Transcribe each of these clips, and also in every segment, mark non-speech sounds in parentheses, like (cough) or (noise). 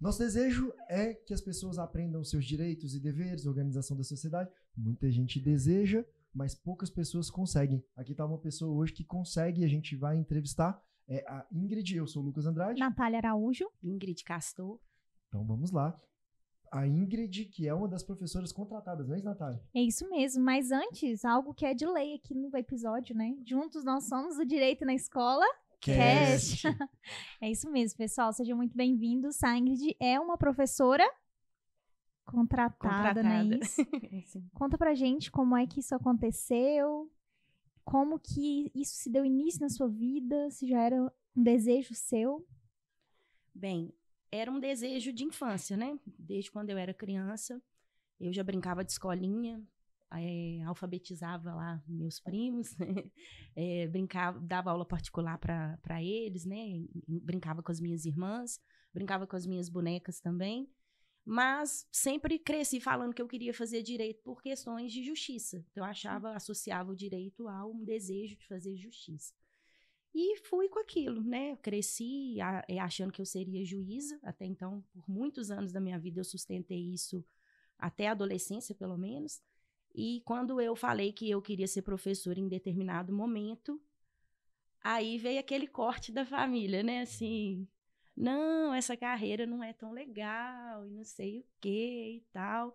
Nosso desejo é que as pessoas aprendam seus direitos e deveres, organização da sociedade. Muita gente deseja, mas poucas pessoas conseguem. Aqui está uma pessoa hoje que consegue, a gente vai entrevistar é a Ingrid, eu sou o Lucas Andrade. Natália Araújo. Ingrid Castor. Então vamos lá. A Ingrid, que é uma das professoras contratadas, não é Natália? É isso mesmo, mas antes, algo que é de lei aqui no episódio, né? Juntos nós somos o direito na escola Cast. (laughs) é isso mesmo, pessoal. Sejam muito bem-vindos. A Ingrid é uma professora contratada, né? contratada. não (laughs) é isso? Conta pra gente como é que isso aconteceu, como que isso se deu início na sua vida, se já era um desejo seu. Bem, era um desejo de infância, né? Desde quando eu era criança, eu já brincava de escolinha, é, alfabetizava lá meus primos, é, (laughs) eh, brincava, dava aula particular para eles, né? Brincava com as minhas irmãs, brincava com as minhas bonecas também. Mas sempre cresci falando que eu queria fazer direito por questões de justiça. Então, eu hum. achava, associava o direito a um desejo de fazer justiça. E fui com aquilo, né? cresci eh, achando que eu seria juíza. Até então, por muitos anos da minha vida, eu sustentei isso, até a adolescência, pelo menos. E quando eu falei que eu queria ser professora em determinado momento, aí veio aquele corte da família, né? Assim, não, essa carreira não é tão legal, e não sei o que e tal.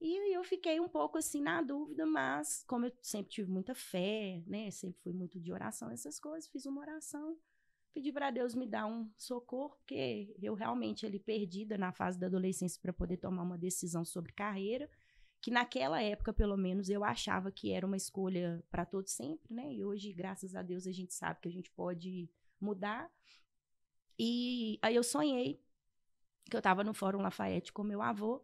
E eu fiquei um pouco assim na dúvida, mas como eu sempre tive muita fé, né? Sempre fui muito de oração, essas coisas, fiz uma oração, pedi para Deus me dar um socorro, porque eu realmente ali perdida na fase da adolescência para poder tomar uma decisão sobre carreira que naquela época, pelo menos, eu achava que era uma escolha para todos sempre, né? E hoje, graças a Deus, a gente sabe que a gente pode mudar. E aí eu sonhei que eu estava no Fórum Lafayette com meu avô,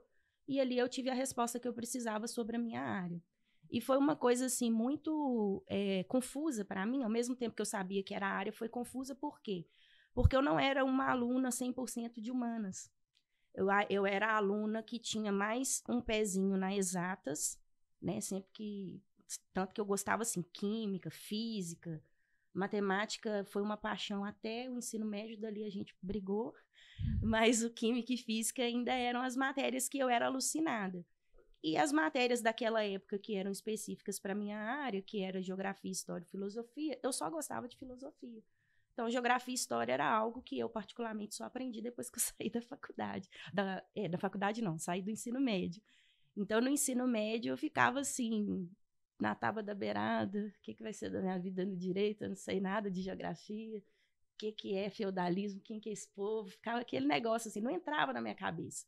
e ali eu tive a resposta que eu precisava sobre a minha área. E foi uma coisa, assim, muito é, confusa para mim, ao mesmo tempo que eu sabia que era a área, foi confusa por quê? Porque eu não era uma aluna 100% de humanas. Eu, eu era a aluna que tinha mais um pezinho na exatas, né? Sempre que. Tanto que eu gostava assim, química, física, matemática foi uma paixão até o ensino médio, dali a gente brigou, uhum. mas o química e física ainda eram as matérias que eu era alucinada. E as matérias daquela época que eram específicas para minha área, que era geografia, história e filosofia, eu só gostava de filosofia. Então, geografia e história era algo que eu, particularmente, só aprendi depois que eu (laughs) saí da faculdade. Da, é, da faculdade, não, saí do ensino médio. Então, no ensino médio, eu ficava assim, na tábua da beirada: o que, que vai ser da minha vida no direito? Eu não sei nada de geografia. O que, que é feudalismo? Quem que é esse povo? Ficava aquele negócio assim, não entrava na minha cabeça.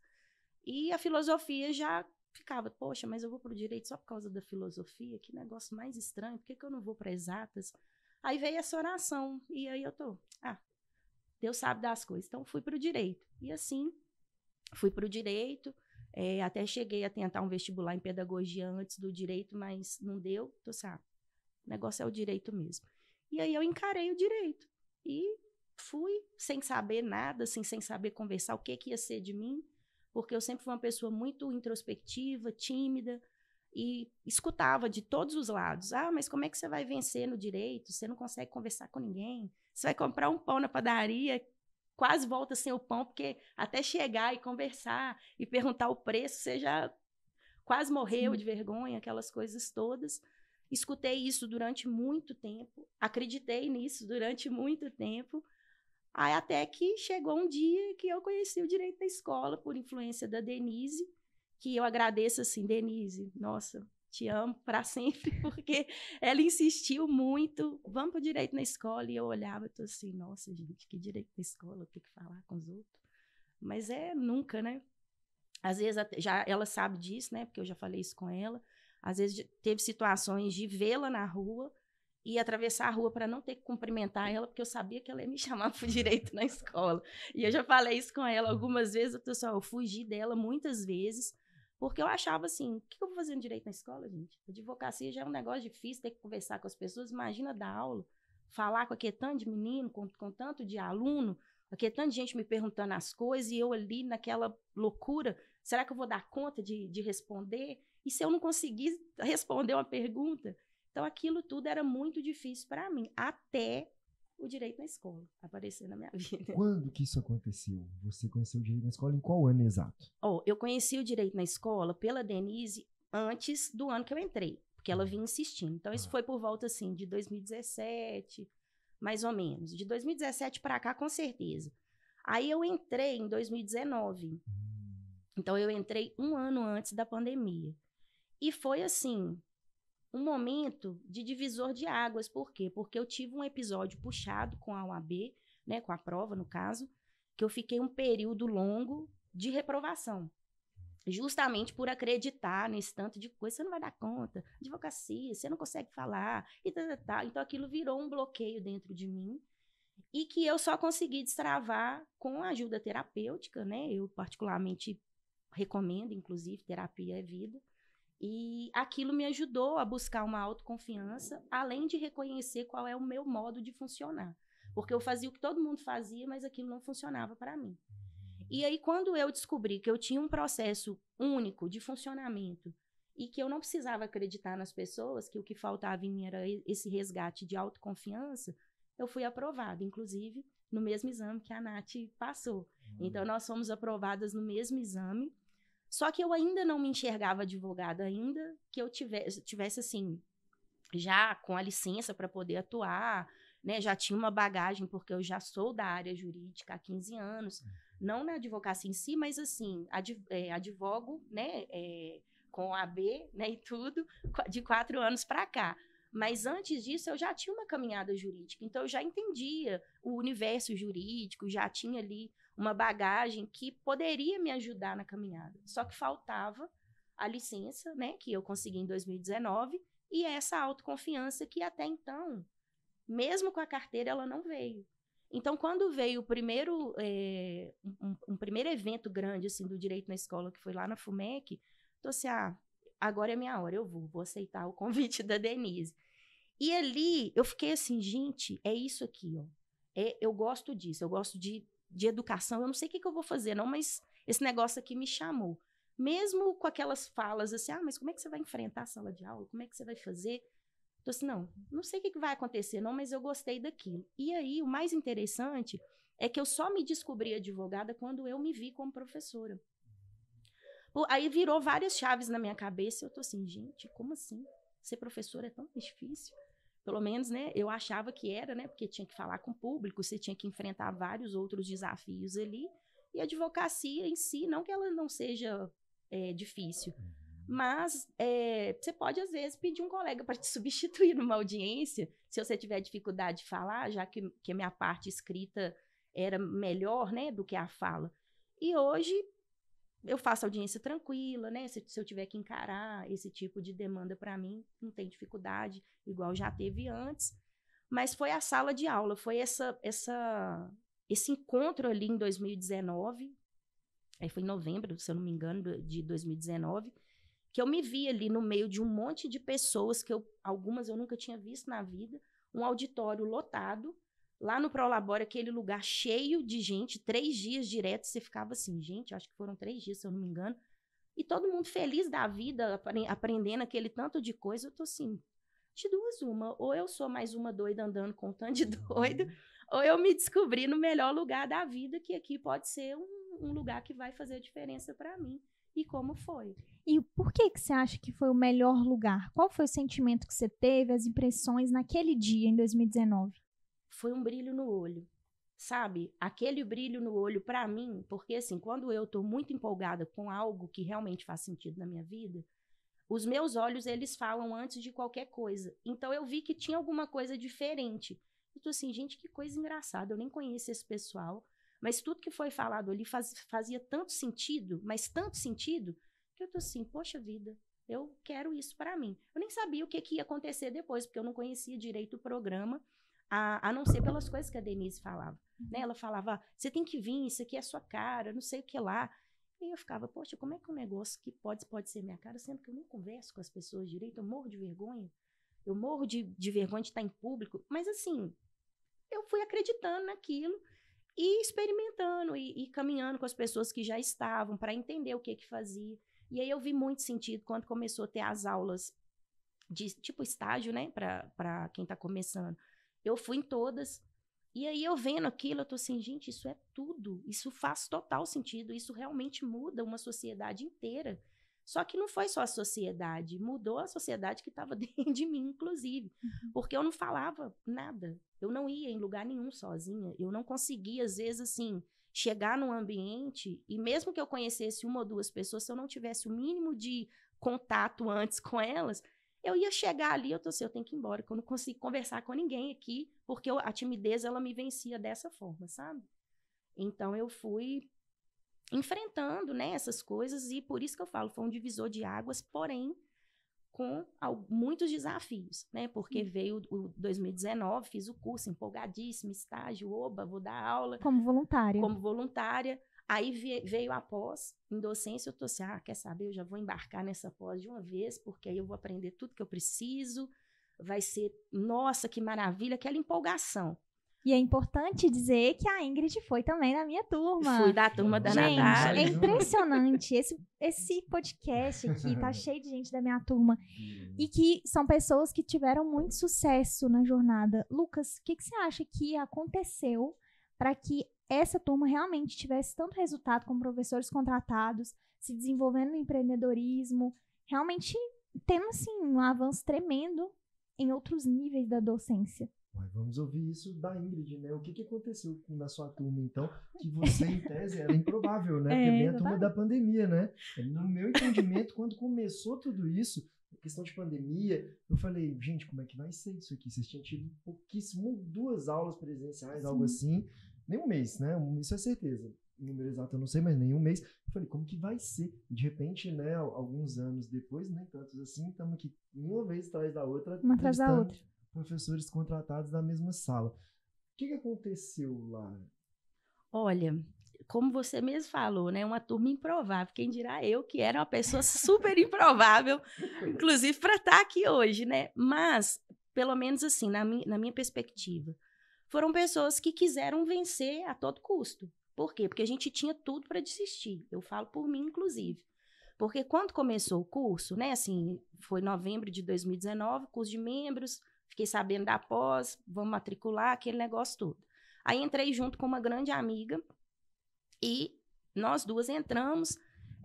E a filosofia já ficava, poxa, mas eu vou para o direito só por causa da filosofia, que negócio mais estranho, por que, que eu não vou para exatas? Aí veio essa oração, e aí eu tô, ah, Deus sabe das coisas. Então fui para o direito. E assim, fui para o direito, é, até cheguei a tentar um vestibular em pedagogia antes do direito, mas não deu, Tu sabe. Assim, ah, o negócio é o direito mesmo. E aí eu encarei o direito. E fui sem saber nada, assim, sem saber conversar o que, que ia ser de mim, porque eu sempre fui uma pessoa muito introspectiva, tímida, e escutava de todos os lados. Ah, mas como é que você vai vencer no direito? Você não consegue conversar com ninguém. Você vai comprar um pão na padaria, quase volta sem o pão, porque até chegar e conversar e perguntar o preço, você já quase morreu Sim. de vergonha, aquelas coisas todas. Escutei isso durante muito tempo, acreditei nisso durante muito tempo. Aí até que chegou um dia que eu conheci o direito da escola por influência da Denise que eu agradeço assim, Denise, nossa, te amo para (laughs) sempre, porque ela insistiu muito, vamos para direito na escola, e eu olhava e tô assim, nossa, gente, que direito na escola, eu tenho que falar com os outros. Mas é nunca, né? Às vezes já ela sabe disso, né? Porque eu já falei isso com ela. Às vezes teve situações de vê-la na rua e atravessar a rua para não ter que cumprimentar ela, porque eu sabia que ela ia me (laughs) chamar para direito na escola. E eu já falei isso com ela uhum. algumas vezes, eu tô só, eu fugi dela muitas vezes porque eu achava assim, o que eu vou fazer no direito na escola, gente? Advocacia já é um negócio difícil, ter que conversar com as pessoas. Imagina dar aula, falar com aquele tanto de menino, com, com tanto de aluno, aquele tanto de gente me perguntando as coisas e eu ali naquela loucura. Será que eu vou dar conta de, de responder? E se eu não conseguir responder uma pergunta? Então, aquilo tudo era muito difícil para mim, até o direito na escola aparecer na minha (laughs) vida. Quando que isso aconteceu? Você conheceu o direito na escola em qual ano exato? Oh, eu conheci o direito na escola pela Denise antes do ano que eu entrei, porque ela hum. vinha insistindo. Então, isso ah. foi por volta assim de 2017, mais ou menos. De 2017 para cá, com certeza. Aí eu entrei em 2019. Hum. Então, eu entrei um ano antes da pandemia. E foi assim, um momento de divisor de águas. Por quê? Porque eu tive um episódio puxado com a UAB, né, com a prova, no caso, que eu fiquei um período longo de reprovação. Justamente por acreditar nesse tanto de coisa, você não vai dar conta, advocacia, você não consegue falar, e tal, tá, tal. Tá, tá. Então aquilo virou um bloqueio dentro de mim e que eu só consegui destravar com ajuda terapêutica, né? Eu particularmente recomendo, inclusive, terapia é vida. E aquilo me ajudou a buscar uma autoconfiança, além de reconhecer qual é o meu modo de funcionar. Porque eu fazia o que todo mundo fazia, mas aquilo não funcionava para mim. E aí, quando eu descobri que eu tinha um processo único de funcionamento e que eu não precisava acreditar nas pessoas, que o que faltava em mim era esse resgate de autoconfiança, eu fui aprovada, inclusive no mesmo exame que a Nath passou. Hum. Então, nós fomos aprovadas no mesmo exame só que eu ainda não me enxergava advogada, ainda que eu tivesse, tivesse assim, já com a licença para poder atuar, né? Já tinha uma bagagem, porque eu já sou da área jurídica há 15 anos, uhum. não na advocacia em si, mas assim, adv é, advogo, né? É, com a B, né? E tudo, de quatro anos para cá. Mas antes disso, eu já tinha uma caminhada jurídica, então eu já entendia o universo jurídico, já tinha ali uma bagagem que poderia me ajudar na caminhada. Só que faltava a licença, né, que eu consegui em 2019, e essa autoconfiança que até então, mesmo com a carteira, ela não veio. Então, quando veio o primeiro, é, um, um, primeiro evento grande, assim, do Direito na Escola, que foi lá na FUMEC, eu assim, ah, agora é minha hora, eu vou, vou aceitar o convite (laughs) da Denise. E ali, eu fiquei assim, gente, é isso aqui, ó. É, eu gosto disso, eu gosto de de educação, eu não sei o que, que eu vou fazer, não, mas esse negócio aqui me chamou. Mesmo com aquelas falas assim, ah, mas como é que você vai enfrentar a sala de aula? Como é que você vai fazer? Então, assim, não, não sei o que, que vai acontecer, não, mas eu gostei daquilo. E aí, o mais interessante é que eu só me descobri advogada quando eu me vi como professora. Aí virou várias chaves na minha cabeça. Eu tô assim, gente, como assim? Ser professora é tão difícil. Pelo menos, né, eu achava que era, né, porque tinha que falar com o público, você tinha que enfrentar vários outros desafios ali. E a advocacia em si, não que ela não seja é, difícil, uhum. mas é, você pode, às vezes, pedir um colega para te (laughs) substituir numa audiência, se você tiver dificuldade de falar, já que, que a minha parte escrita era melhor né, do que a fala. E hoje eu faço audiência tranquila, né? Se, se eu tiver que encarar esse tipo de demanda para mim, não tem dificuldade, igual já teve antes. Mas foi a sala de aula, foi essa, essa, esse encontro ali em 2019, aí foi em novembro, se eu não me engano, de 2019, que eu me vi ali no meio de um monte de pessoas que eu, algumas eu nunca tinha visto na vida, um auditório lotado, Lá no Prolabore, aquele lugar cheio de gente, três dias direto, você ficava assim, gente, acho que foram três dias, se eu não me engano. E todo mundo feliz da vida, aprendendo aquele tanto de coisa. Eu tô assim, de duas uma. Ou eu sou mais uma doida andando com um tanto de uhum. doido, ou eu me descobri no melhor lugar da vida, que aqui pode ser um, um lugar que vai fazer a diferença para mim. E como foi? E por que que você acha que foi o melhor lugar? Qual foi o sentimento que você teve, as impressões naquele dia em 2019? foi um brilho no olho. Sabe? Aquele brilho no olho para mim, porque assim, quando eu tô muito empolgada com algo que realmente faz sentido na minha vida, os meus olhos eles falam antes de qualquer coisa. Então eu vi que tinha alguma coisa diferente. Eu tô assim, gente, que coisa engraçada, eu nem conheço esse pessoal, mas tudo que foi falado ali faz, fazia tanto sentido, mas tanto sentido, que eu tô assim, poxa vida, eu quero isso para mim. Eu nem sabia o que, que ia acontecer depois, porque eu não conhecia direito o programa a, a não ser pelas coisas que a Denise falava. Né? Uhum. Ela falava, ah, você tem que vir, isso aqui é sua cara, não sei o que lá. E eu ficava, poxa, como é que um negócio que pode, pode ser minha cara, sendo que eu não converso com as pessoas direito, eu morro de vergonha. Eu morro de, de vergonha de estar em público. Mas assim, eu fui acreditando naquilo e experimentando e, e caminhando com as pessoas que já estavam para entender o que que fazia. E aí eu vi muito sentido quando começou a ter as aulas de tipo estágio, né, para quem está começando. Eu fui em todas. E aí eu vendo aquilo, eu tô assim, gente, isso é tudo. Isso faz total sentido. Isso realmente muda uma sociedade inteira. Só que não foi só a sociedade, mudou a sociedade que estava (laughs) dentro de mim, inclusive. Uhum. Porque eu não falava nada. Eu não ia em lugar nenhum sozinha. Eu não conseguia, às vezes, assim, chegar num ambiente e mesmo que eu conhecesse uma ou duas pessoas, se eu não tivesse o mínimo de contato antes com elas, eu ia chegar ali, eu tô assim, eu tenho que ir embora, que eu não consigo conversar com ninguém aqui, porque eu, a timidez, ela me vencia dessa forma, sabe? Então, eu fui enfrentando, né, essas coisas, e por isso que eu falo, foi um divisor de águas, porém, com muitos desafios, né? Porque Sim. Hum. veio o 2019, fiz o curso empolgadíssimo, estágio, oba, vou dar aula. Como voluntária. Como voluntária. Aí veio a pós em docência, eu tô assim, ah, quer saber, eu já vou embarcar nessa pós de uma vez, porque aí eu vou aprender tudo que eu preciso, vai ser, nossa, que maravilha, aquela empolgação. E é importante dizer que a Ingrid foi também na minha turma. Fui da turma da gente, Natália. É impressionante. Esse, esse podcast aqui tá (laughs) cheio de gente da minha turma. E que são pessoas que tiveram muito sucesso na jornada. Lucas, o que, que você acha que aconteceu para que essa turma realmente tivesse tanto resultado com professores contratados, se desenvolvendo no empreendedorismo, realmente tendo assim um avanço tremendo em outros níveis da docência. Mas vamos ouvir isso da Ingrid, né? O que, que aconteceu na sua turma, então, que você, em tese, era improvável, né? (laughs) É, Porque bem a turma da pandemia, né? É, no meu entendimento, quando começou tudo isso, questão de pandemia, eu falei, gente, como é que vai ser isso aqui? Vocês tinham tido pouquíssimo, duas aulas presenciais, Sim. algo assim nem um mês, né? isso é certeza. O número exato eu não sei, mas nem um mês. Eu falei, como que vai ser? De repente, né, alguns anos depois, nem né, tantos assim, estamos aqui uma vez atrás da outra. Uma atrás da outra. Professores contratados da mesma sala. O que, que aconteceu lá? Olha, como você mesmo falou, né? Uma turma improvável. Quem dirá eu, que era uma pessoa (laughs) super improvável, inclusive para estar tá aqui hoje, né? Mas, pelo menos assim, na na minha perspectiva, foram pessoas que quiseram vencer a todo custo. Por quê? Porque a gente tinha tudo para desistir. Eu falo por mim, inclusive. Porque quando começou o curso, né, assim, foi novembro de 2019, curso de membros, fiquei sabendo da pós, vamos matricular, aquele negócio todo. Aí entrei junto com uma grande amiga e nós duas entramos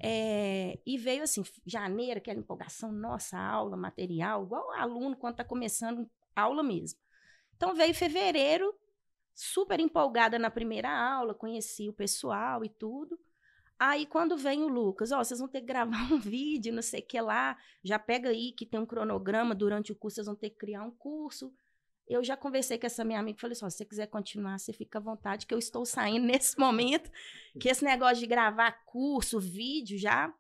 é, e veio assim, janeiro, aquela empolgação, nossa, aula, material, igual aluno quando está começando aula mesmo. Então veio fevereiro, super empolgada na primeira aula, conheci o pessoal e tudo. Aí quando vem o Lucas, ó, oh, vocês vão ter que gravar (laughs) um vídeo, não sei o que lá, já pega aí que tem um cronograma durante o curso, vocês vão ter que criar um curso. Eu já conversei com essa minha amiga, e falei assim, se você quiser continuar, você fica à vontade, que eu estou saindo (laughs) nesse momento, que esse negócio de gravar curso, vídeo, já,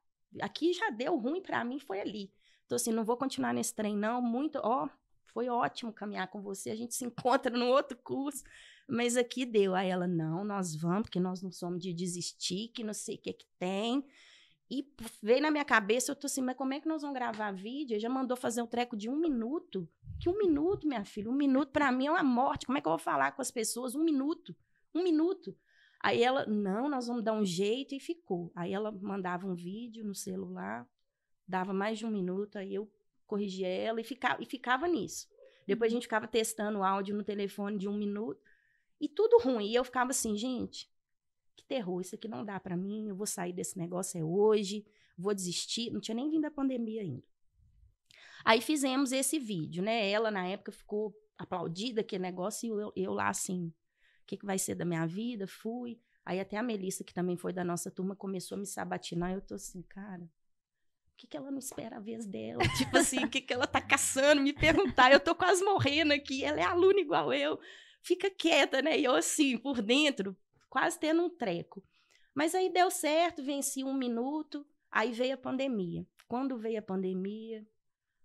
aqui já deu ruim para mim, foi ali. Então assim, não vou continuar nesse trem não, muito, ó, oh, foi ótimo caminhar com você, a gente se (laughs) encontra no outro curso, mas aqui deu. Aí ela, não, nós vamos, porque nós não somos de desistir, que não sei o que é que tem. E veio na minha cabeça, eu tô assim, mas como é que nós vamos gravar vídeo? Ele já mandou fazer um treco de um minuto. Que um minuto, minha filha, um minuto para mim é uma morte. Como é que eu vou falar com as pessoas? Um minuto, um minuto. Aí ela, não, nós vamos dar um jeito e ficou. Aí ela mandava um vídeo no celular, dava mais de um minuto, aí eu corrigia ela e, fica, e ficava nisso. Depois a uhum. gente ficava testando o áudio no telefone de um minuto e tudo ruim. E eu ficava assim, gente, que terror, isso aqui não dá para mim, eu vou sair desse negócio é hoje, vou desistir. Não tinha nem vindo a pandemia ainda. Aí fizemos esse vídeo, né? Ela, na época, ficou aplaudida aquele negócio e eu, eu lá assim, o que, que vai ser da minha vida? Fui. Aí até a Melissa, que também foi da nossa turma, começou a me sabatinar. Eu tô assim, cara, o que, que ela não espera a vez dela? (laughs) Tipo assim, o que, que ela tá caçando? Me perguntar, eu tô quase morrendo aqui, ela é aluna igual eu. Fica quieta, né? E eu assim, por dentro, quase tendo um treco. Mas aí deu certo, venci um minuto, aí veio a pandemia. Quando veio a pandemia,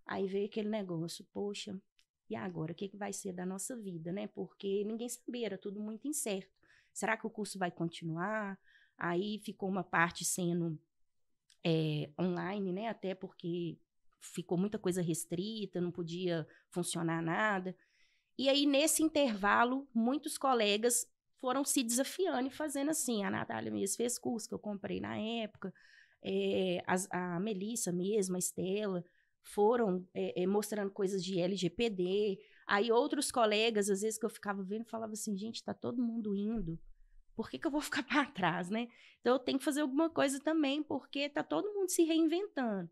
aí veio aquele negócio, poxa, e agora? O que, que vai ser da nossa vida, né? Porque ninguém sabia, era tudo muito incerto. Será que o curso vai continuar? Aí ficou uma parte sendo é, online, né? Até porque ficou muita coisa restrita, não podia funcionar nada. E aí, nesse intervalo, muitos colegas foram se desafiando e fazendo assim. A Natália mesmo fez curso que eu comprei na época, é, eh, a, a Melissa mesmo, a Estela, foram é, mostrando coisas de LGPD. Aí outros colegas, às vezes que eu ficava vendo, falava assim, gente, tá todo mundo indo. Por que, que eu vou (laughs) ficar para trás, né? Então eu tenho que fazer alguma coisa também, porque tá todo mundo se reinventando.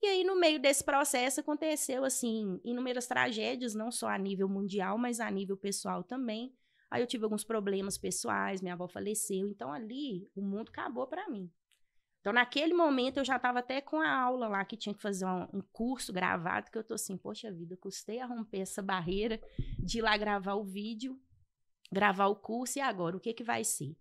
E aí, no meio desse processo, aconteceu, assim, inúmeras tragédias, não só a nível mundial, mas a nível pessoal também. Aí eu tive alguns problemas pessoais, minha avó faleceu, então ali o mundo acabou para mim. Então, naquele momento, eu já estava até com a aula lá, que tinha que fazer um, um curso gravado, que eu tô assim, poxa vida, custei a romper essa barreira de ir lá gravar o vídeo, gravar o curso e agora, o que que vai ser?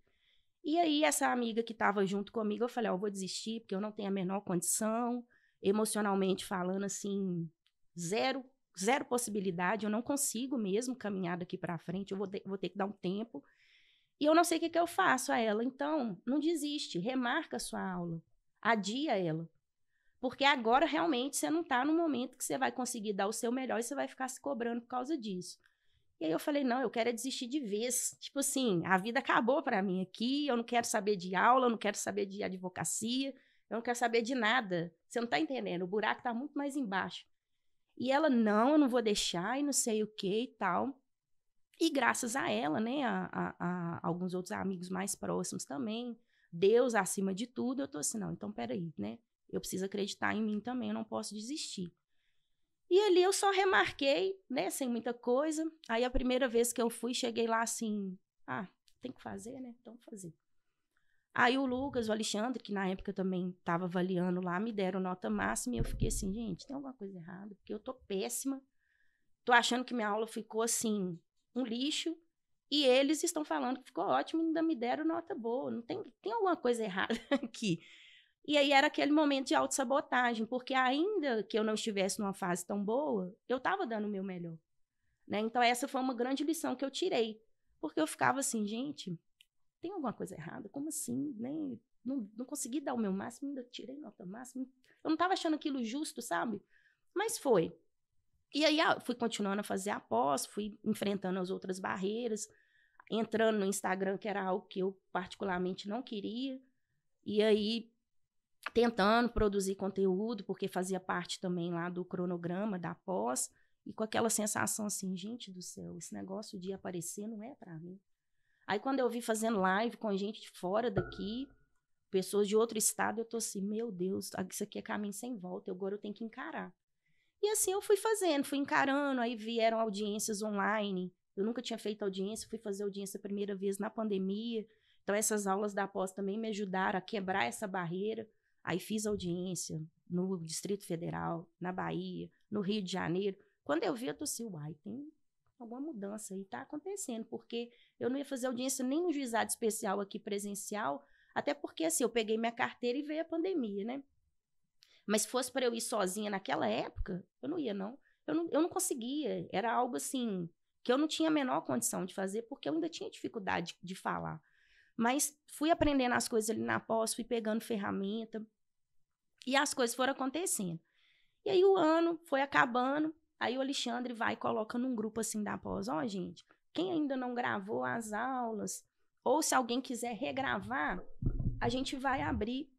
E aí, essa amiga que estava junto comigo, eu falei, ó, oh, eu vou desistir, porque eu não tenho a menor condição, emocionalmente falando, assim, zero, zero possibilidade, eu não consigo mesmo caminhar daqui para frente, eu vou ter, vou ter que dar um tempo, e eu não sei o que, que eu faço a ela. Então, não desiste, remarca a sua aula, adia ela, porque agora, realmente, você não está no momento que você vai conseguir dar o seu melhor e você vai ficar se cobrando por causa disso. E aí eu falei, não, eu quero é desistir de vez. Tipo assim, a vida acabou para mim aqui, eu não quero saber de aula, eu não quero saber de advocacia, eu não quero saber de nada. Você não tá entendendo, o buraco tá muito mais embaixo. E ela, não, eu não vou deixar, e não sei o que e tal. E graças a ela, né, a, a, a alguns outros amigos mais próximos também, Deus acima de tudo, eu tô assim, não, então peraí, né? Eu preciso acreditar em mim também, eu não posso desistir. E ali eu só remarquei, né, sem muita coisa. Aí a primeira vez que eu fui, cheguei lá assim, ah, tem que fazer, né? Então fazer. Aí o Lucas, o Alexandre, que na época também estava avaliando lá, me deram nota máxima e eu fiquei assim, gente, tem alguma coisa errada, porque eu tô péssima. Tô achando que minha aula ficou assim, um lixo, e eles estão falando que ficou ótimo e ainda me deram nota boa. Não tem, tem alguma coisa errada (laughs) aqui. E aí era aquele momento de autossabotagem, porque ainda que eu não estivesse numa fase tão boa, eu estava dando o meu melhor. Né? Então, essa foi uma grande lição que eu tirei, porque eu ficava assim, gente, tem alguma coisa errada? Como assim? Nem, né? não, não consegui dar o meu máximo, ainda tirei nota máxima. Eu não estava achando aquilo justo, sabe? Mas foi. E aí ah, fui continuando a fazer a pós fui enfrentando as outras barreiras, entrando no Instagram, que era algo que eu particularmente não queria. E aí tentando produzir conteúdo, porque fazia parte também lá do cronograma da pós, e com aquela sensação assim, gente do céu, esse negócio de aparecer não é para mim. Aí quando eu vi fazendo live com gente de fora daqui, pessoas de outro estado, eu tô assim, meu Deus, isso aqui é caminho sem volta, agora eu tenho que encarar. E assim eu fui fazendo, fui encarando, aí vieram audiências online. Eu nunca tinha feito audiência, fui fazer audiência a primeira vez na pandemia. Então essas aulas da pós também me ajudaram a quebrar essa barreira Aí fiz audiência no Distrito Federal, na Bahia, no Rio de Janeiro. Quando eu vi, eu tossi, uai, tem alguma mudança aí, está acontecendo, porque eu não ia fazer audiência nem no juizado especial aqui presencial, até porque assim, eu peguei minha carteira e veio a pandemia, né? Mas se fosse para eu ir sozinha naquela época, eu não ia, não. Eu não, eu não conseguia. Era algo assim que eu não tinha a menor condição de fazer, porque eu ainda tinha dificuldade de falar. Mas fui aprendendo as coisas ali na pós, fui pegando ferramenta e as coisas foram acontecendo. E aí o ano foi acabando, aí o Alexandre vai e coloca num grupo assim da pós, ó, oh, gente, quem ainda não gravou as aulas, ou se alguém quiser regravar, a gente vai abrir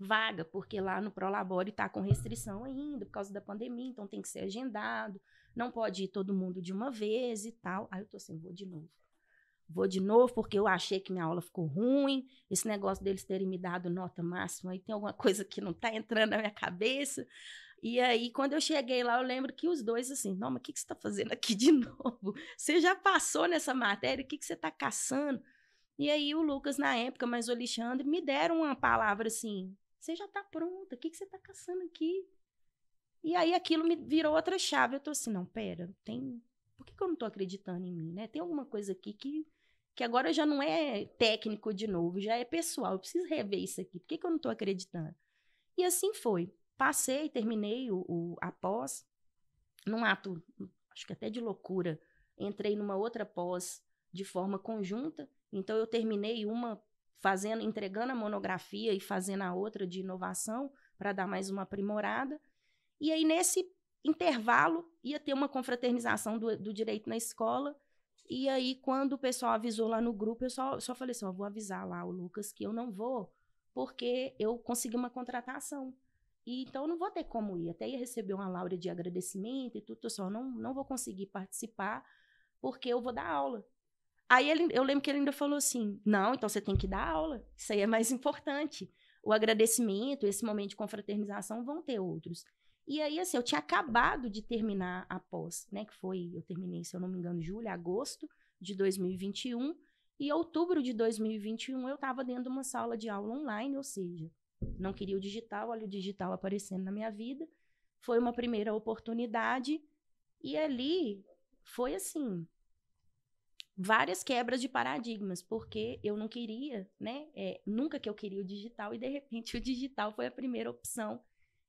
vaga, porque lá no prolabório está com restrição ainda por causa da pandemia, então tem que ser agendado, não pode ir todo mundo de uma vez e tal. Aí eu tô assim, vou de novo vou de novo porque eu achei que minha aula ficou ruim, esse negócio deles terem me dado nota máxima, aí tem alguma (laughs) coisa que não tá entrando na minha cabeça. E aí, quando eu cheguei lá, eu lembro que os dois assim, não, mas o que, que você está fazendo aqui de (laughs) novo? Você já passou nessa matéria, o que, que você está caçando? E aí, o Lucas, na época, mas o Alexandre, me deram uma palavra assim, você já está pronta, o que, que você está caçando aqui? E aí, aquilo me virou outra chave, eu tô assim, não, pera, tem... Por que, que eu não estou acreditando em mim, né? Tem alguma coisa aqui que que agora já não é técnico de novo, já é pessoal. Eu preciso rever isso aqui. Por que, que eu não estou acreditando? E assim foi. Passei, terminei o, o, a pós, num ato, acho que até de loucura. Entrei numa outra pós de forma conjunta. Então, eu terminei uma fazendo, entregando a monografia e fazendo a outra de inovação para dar mais uma aprimorada. E aí, nesse intervalo, ia ter uma confraternização do, do direito na escola e aí, quando o pessoal avisou lá no grupo, eu só, só falei assim: vou avisar lá o Lucas que eu não vou, porque eu consegui uma contratação. E, então, eu não vou ter como ir. Até ia receber uma laurea de agradecimento e tudo, eu só não, não vou conseguir participar, porque eu vou dar aula. Aí ele, eu lembro que ele ainda falou assim: não, então você tem que dar aula, isso aí é mais importante. O agradecimento, esse momento de confraternização vão ter outros. E aí, assim, eu tinha acabado de terminar a pós, né? Que foi, eu terminei, se eu não me engano, julho, agosto de 2021. E outubro de 2021 eu estava dentro de uma sala de aula online, ou seja, não queria o digital, olha o digital aparecendo na minha vida. Foi uma primeira oportunidade. E ali foi assim, várias quebras de paradigmas, porque eu não queria, né? É, nunca que eu queria o digital, e de repente o digital foi a primeira opção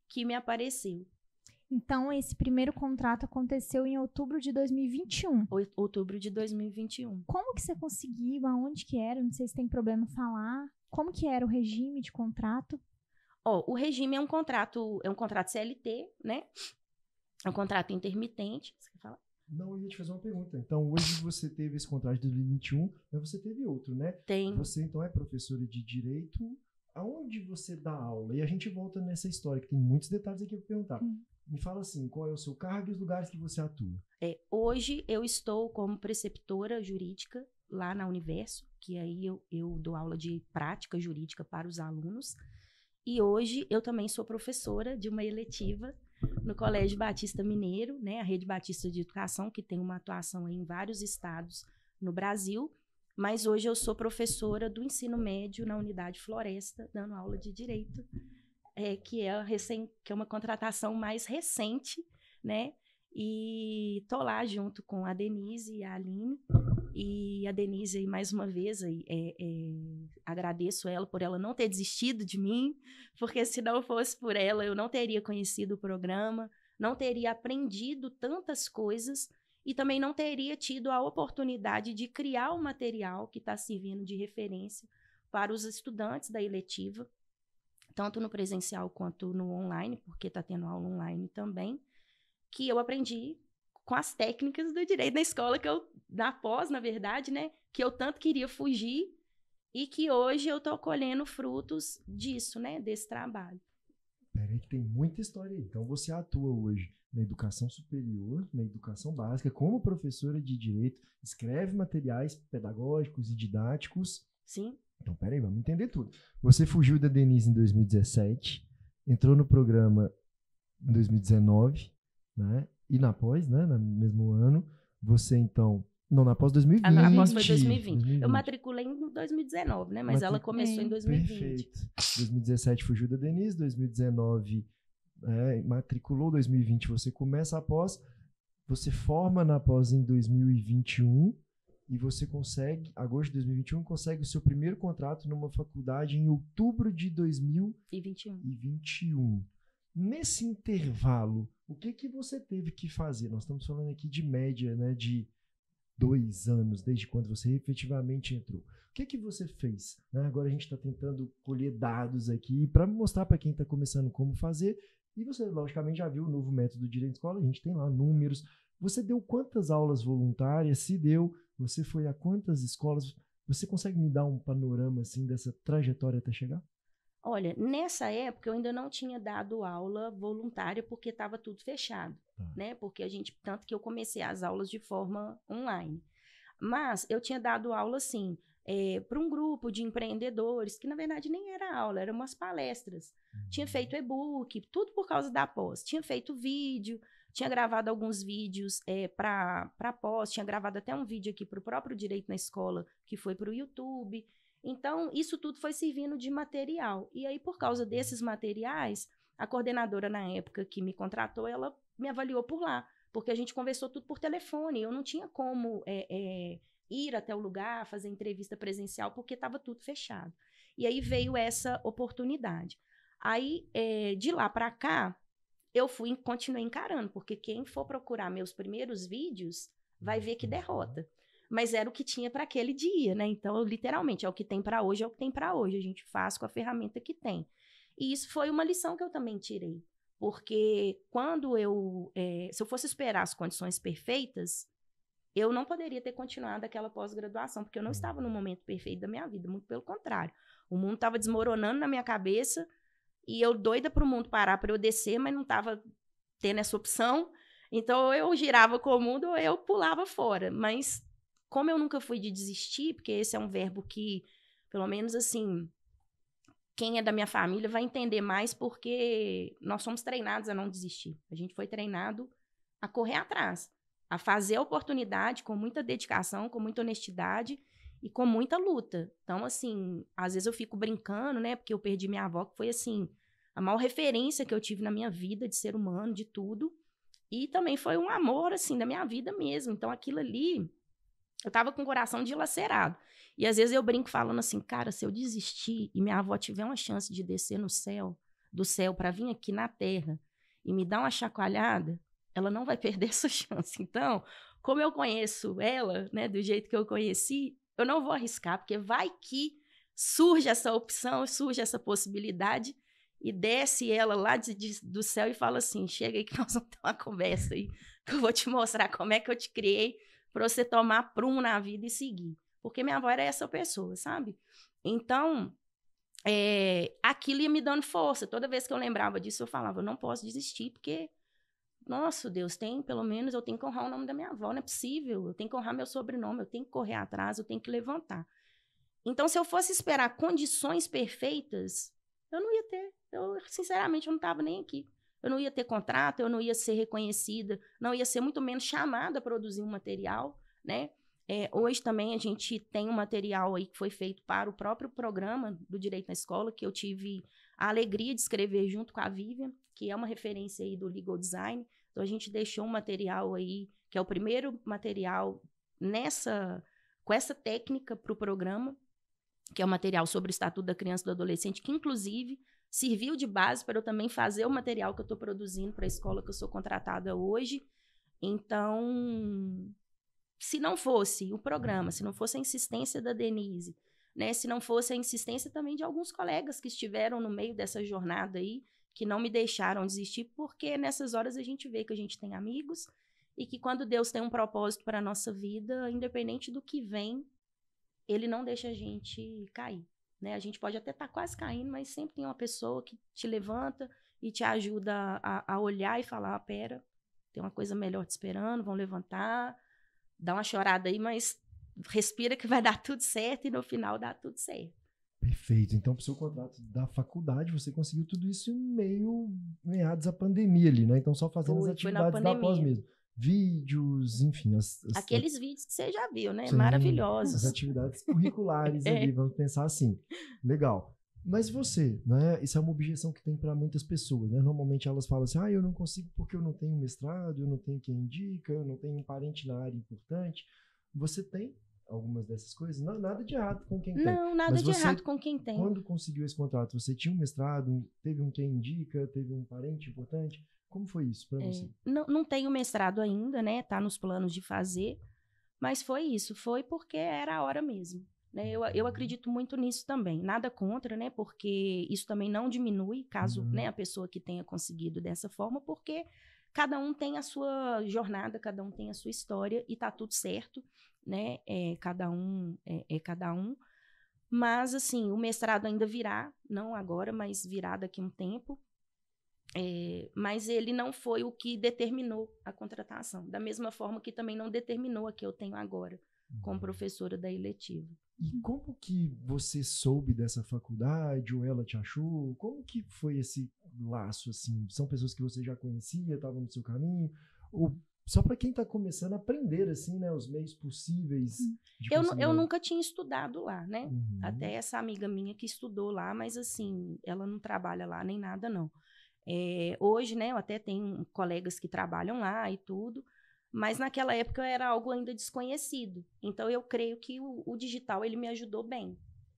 que me apareceu. Então, esse primeiro contrato aconteceu em outubro de 2021. Outubro de 2021. Como que você conseguiu? Aonde que era? Não sei se tem problema falar. Como que era o regime de contrato? oh, o regime é um contrato, é um contrato CLT, né? É um contrato intermitente. Você quer falar? Não, eu ia te fazer uma pergunta. Então, hoje você teve esse contrato de 2021, mas você teve outro, né? Tem. Você, então, é professora de Direito aonde você dá aula? E a gente volta nessa história, que tem muitos detalhes aqui para perguntar. Hum. Me fala assim, qual é o seu cargo e os lugares que você atua? É, hoje eu estou como preceptora jurídica lá na Universo, que aí eu, eu dou aula de prática jurídica para os alunos. E hoje eu também sou professora de uma eletiva no Colégio Batista Mineiro, né, a Rede Batista de Educação, que tem uma atuação em vários estados no Brasil. Mas hoje eu sou professora do ensino médio na unidade Floresta, dando aula de direito, é, que, é recém, que é uma contratação mais recente, né? E tô lá junto com a Denise e a Aline. E a Denise, aí, mais uma vez, aí, é, é, agradeço ela por ela não ter desistido de mim, porque se não fosse por ela, eu não teria conhecido o programa, não teria aprendido tantas coisas e também não teria tido a oportunidade de criar o material que está servindo de referência para os estudantes da eletiva, tanto no presencial quanto no online, porque está tendo aula online também, que eu aprendi com as técnicas do direito na escola que eu na pós, na verdade, né, que eu tanto queria fugir e que hoje eu estou colhendo frutos disso, né, desse trabalho. Peraí que tem muita história aí. Então você atua hoje na educação superior, na educação básica, como professora de direito, escreve materiais pedagógicos e didáticos. Sim. Então, peraí, vamos entender tudo. Você fugiu da Denise em 2017, entrou no programa em 2019, né? E na pós, né? No mesmo ano, você então. Não, na pós 2020. Ah, na pós foi 2020. 2020. Eu matriculei em 2019, né? Mas Matric... ela começou em 2020. É, perfeito. 2017 fugiu da Denise, 2019 é, matriculou 2020, você começa após você forma na pós em 2021 e você consegue, agosto de 2021, consegue o seu primeiro contrato numa faculdade em outubro de 2021. Nesse intervalo, o que que você teve que fazer? Nós estamos falando aqui de média, né, de dois anos, desde quando você efetivamente entrou. O que que você fez? Né? Agora a gente está tentando colher dados aqui para mostrar para quem está começando como fazer e você, logicamente, já viu o novo método de Direito Escola, a gente tem lá números. Você deu quantas aulas voluntárias? Se deu, você foi a quantas escolas? Você consegue me dar um panorama assim dessa trajetória até chegar? Olha, nessa época eu ainda não tinha dado aula voluntária porque estava tudo fechado, tá. né? Porque a gente, tanto que eu comecei as aulas de forma online. Mas eu tinha dado aula sim é, para um grupo de empreendedores, que na verdade nem era aula, eram umas palestras. Uhum. Tinha feito e-book, tudo por causa da pós. Tinha feito vídeo, tinha gravado alguns vídeos é, eh, para a pós, tinha gravado até um vídeo aqui para o próprio Direito na Escola, que foi para o YouTube. Então, isso tudo foi servindo de material. E aí, por causa uhum. desses materiais, a coordenadora na época que me contratou, ela me avaliou por lá, porque a gente conversou tudo por telefone, eu não tinha como. É, é, ir até o lugar, fazer entrevista presencial, porque estava tudo fechado. E aí veio essa oportunidade. Aí, é, de lá para cá, eu fui continuei encarando, porque quem for procurar meus primeiros vídeos vai ver que derrota. Mas era o que tinha para aquele dia, né? Então, eu, literalmente, é o que tem para hoje, é o que tem para hoje. A gente faz com a ferramenta que tem. E isso foi uma lição que eu também tirei. Porque quando eu. É, se eu fosse esperar as condições perfeitas, eu não poderia ter continuado aquela pós-graduação, porque eu não hum. estava no momento perfeito da minha vida, muito pelo contrário. O mundo estava desmoronando na minha cabeça e eu doida para o mundo parar para eu descer, mas não estava tendo essa opção. Então eu girava com o mundo, ou eu pulava fora. Mas como eu nunca fui de desistir, porque esse é um verbo que, pelo menos assim, quem é da minha família vai entender mais, porque nós somos treinados a não desistir. A gente foi treinado a correr atrás a fazer a oportunidade com muita dedicação, com muita honestidade e com muita luta. Então, assim, às vezes eu fico brincando, né? Porque eu perdi minha avó, que foi assim, a maior referência que eu tive na minha vida de ser humano, de tudo. E também foi um amor, assim, da minha vida mesmo. Então, aquilo ali, eu tava com o coração dilacerado. E às vezes eu brinco falando assim, cara, se eu desistir e minha avó tiver uma chance de descer no céu, do céu para vir aqui na terra e me dar uma chacoalhada, ela não vai perder (laughs) essa chance. Então, como eu conheço ela, né, do jeito que eu conheci, eu não vou arriscar, porque vai que surge essa opção, surge essa possibilidade e desce ela lá de, de, do céu e fala assim: chega aí que (laughs) nós vamos ter uma conversa aí, que eu vou te mostrar como é que eu te criei para você tomar prumo na vida e seguir. Porque minha avó era essa pessoa, sabe? Então, é, aquilo ia me dando força. Toda vez que eu lembrava disso, eu falava: eu não posso desistir, porque nossa, Deus, tem, pelo menos eu tenho que honrar o nome da minha avó, não é possível, eu tenho que honrar meu sobrenome, eu tenho que correr atrás, eu tenho que levantar. Então, se eu fosse esperar condições perfeitas, eu não ia ter. Eu, sinceramente, eu não estava nem aqui. Eu não ia ter contrato, eu não ia ser reconhecida, não ia ser muito menos chamada a produzir um material, né? É, hoje também a gente tem um material aí que foi feito para o próprio programa do Direito na Escola, que eu tive a alegria de escrever junto com a Vivian, que é uma referência aí do legal design. Então a gente deixou um material aí, que é o primeiro material nessa com essa técnica para o programa, que é o material sobre o Estatuto da Criança e do Adolescente, que inclusive serviu de base para eu também fazer o material que eu estou produzindo para a escola que eu sou contratada hoje. Então, se não fosse o programa, se não fosse a insistência da Denise, né? Se não fosse a insistência também de alguns colegas que estiveram no meio dessa jornada aí, que não me deixaram desistir, porque nessas horas a gente vê que a gente tem amigos e que quando Deus tem um propósito para a nossa vida, independente do que vem, ele não deixa a gente cair. Né? A gente pode até estar tá quase caindo, mas sempre tem uma pessoa que te levanta e te ajuda a, a olhar e falar: ah, pera, tem uma coisa melhor te esperando, vão levantar, dá uma chorada aí, mas respira que vai dar tudo certo e no final dá tudo certo. Perfeito. Então, para o seu contrato da faculdade, você conseguiu tudo isso em meio meados da pandemia ali, né? Então, só fazendo Ui, as atividades da pós mesmo. Vídeos, enfim. As, as, Aqueles vídeos que você já viu, né? Sim, Maravilhosos. As atividades curriculares (laughs) é. ali, vamos pensar assim. Legal. Mas você, né? Isso é uma objeção que tem para muitas pessoas, né? Normalmente elas falam assim: ah, eu não consigo porque eu não tenho mestrado, eu não tenho quem indica, eu não tenho um parente na área importante. Você tem algumas dessas coisas, não, nada de errado com quem não, tem. Não, nada Mas de você, errado com quem tem. Quando conseguiu esse contrato, você tinha um mestrado, teve um quem indica, teve um parente importante? Como foi isso para é, você? Não, não tenho mestrado ainda, né? Tá nos planos de fazer. Mas foi isso, foi porque era a hora mesmo. Né? Eu, eu uhum. acredito muito nisso também. Nada contra, né? Porque isso também não diminui caso uhum. né, a pessoa que tenha conseguido dessa forma, porque Cada um tem a sua jornada, cada um tem a sua história e tá tudo certo, né? É, cada um é, é cada um. Mas, assim, o mestrado ainda virá, não agora, mas virá daqui a um tempo. É, mas ele não foi o que determinou a contratação, da mesma forma que também não determinou a que eu tenho agora, como uhum. professora da eletiva. E uhum. como que você soube dessa faculdade, ou ela te achou? Como que foi esse laço, assim? São pessoas que você já conhecia, estavam no seu caminho? Ou só para quem está começando a aprender, assim, né? Os meios possíveis. Uhum. eu, eu nunca tinha estudado lá, né? Uhum. Até essa amiga minha que estudou lá, mas assim, ela não trabalha lá nem nada, não. É, hoje, né, eu até tenho colegas que trabalham lá e tudo, mas naquela época era algo ainda desconhecido. Então eu creio que o, o digital ele me ajudou bem.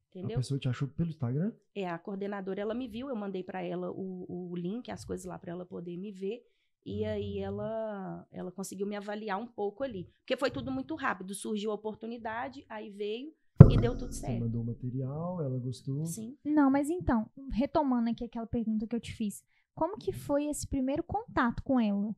Entendeu? A pessoa te achou pelo Instagram? É, a coordenadora ela me viu, eu mandei para ela o, o, link, as coisas lá para ela poder me ver. E uhum. aí ela ela conseguiu me avaliar um pouco ali. Porque foi tudo muito rápido, surgiu a oportunidade, aí veio e deu tudo certo. Você mandou o material, ela gostou. Sim. Não, mas então, retomando aqui aquela pergunta que eu te fiz, como que foi esse primeiro contato com ela?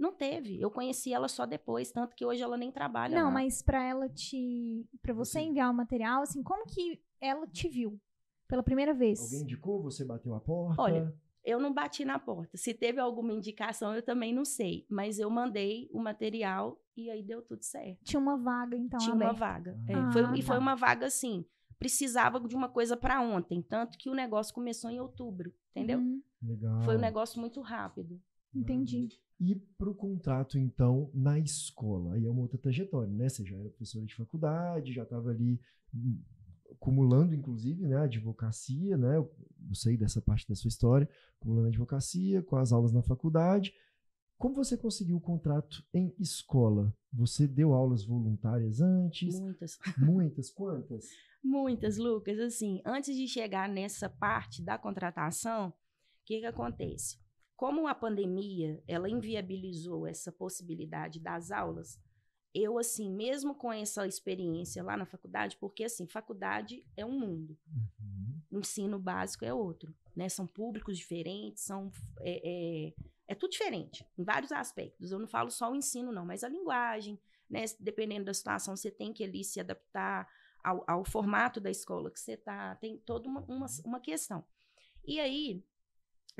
Não teve. Eu conheci ela só depois, tanto que hoje ela nem trabalha. Não, lá. mas para ela te. para você enviar o material, assim, como que ela te viu pela primeira vez? Alguém indicou? Você bateu a porta? Olha, eu não bati na porta. Se teve alguma indicação, eu também não sei. Mas eu mandei o material e aí deu tudo certo. Tinha uma vaga, então. Tinha aberta. uma vaga. Ah, é. ah, foi, tá. E foi tá. uma vaga assim. Precisava de uma coisa para ontem. Tanto que o negócio começou em outubro, entendeu? Hum, legal. Foi um negócio muito rápido. Entendi. Uhum. E para o contrato, então, na escola, aí é uma outra trajetória, né? Você já era professora de faculdade, já estava ali hum, acumulando, inclusive, né, advocacia, né? Eu sei dessa parte da sua história, acumulando advocacia, com as aulas na faculdade. Como você conseguiu o contrato em escola? Você deu aulas voluntárias antes? Muitas. Muitas? Quantas? (laughs) Muitas, Lucas. Assim, antes de chegar nessa parte da contratação, o que, que acontece? Como a pandemia, ela inviabilizou essa possibilidade das aulas, eu assim, mesmo com essa experiência lá na faculdade, porque assim, faculdade é um mundo, uhum. O ensino básico é outro, né? São públicos diferentes, são é, é, é, tudo diferente em vários aspectos. Eu não falo só o ensino não, mas a linguagem, né? Dependendo da situação, você tem que ali se adaptar ao, ao formato da escola que você está, tem toda uma, uma, uma questão. E aí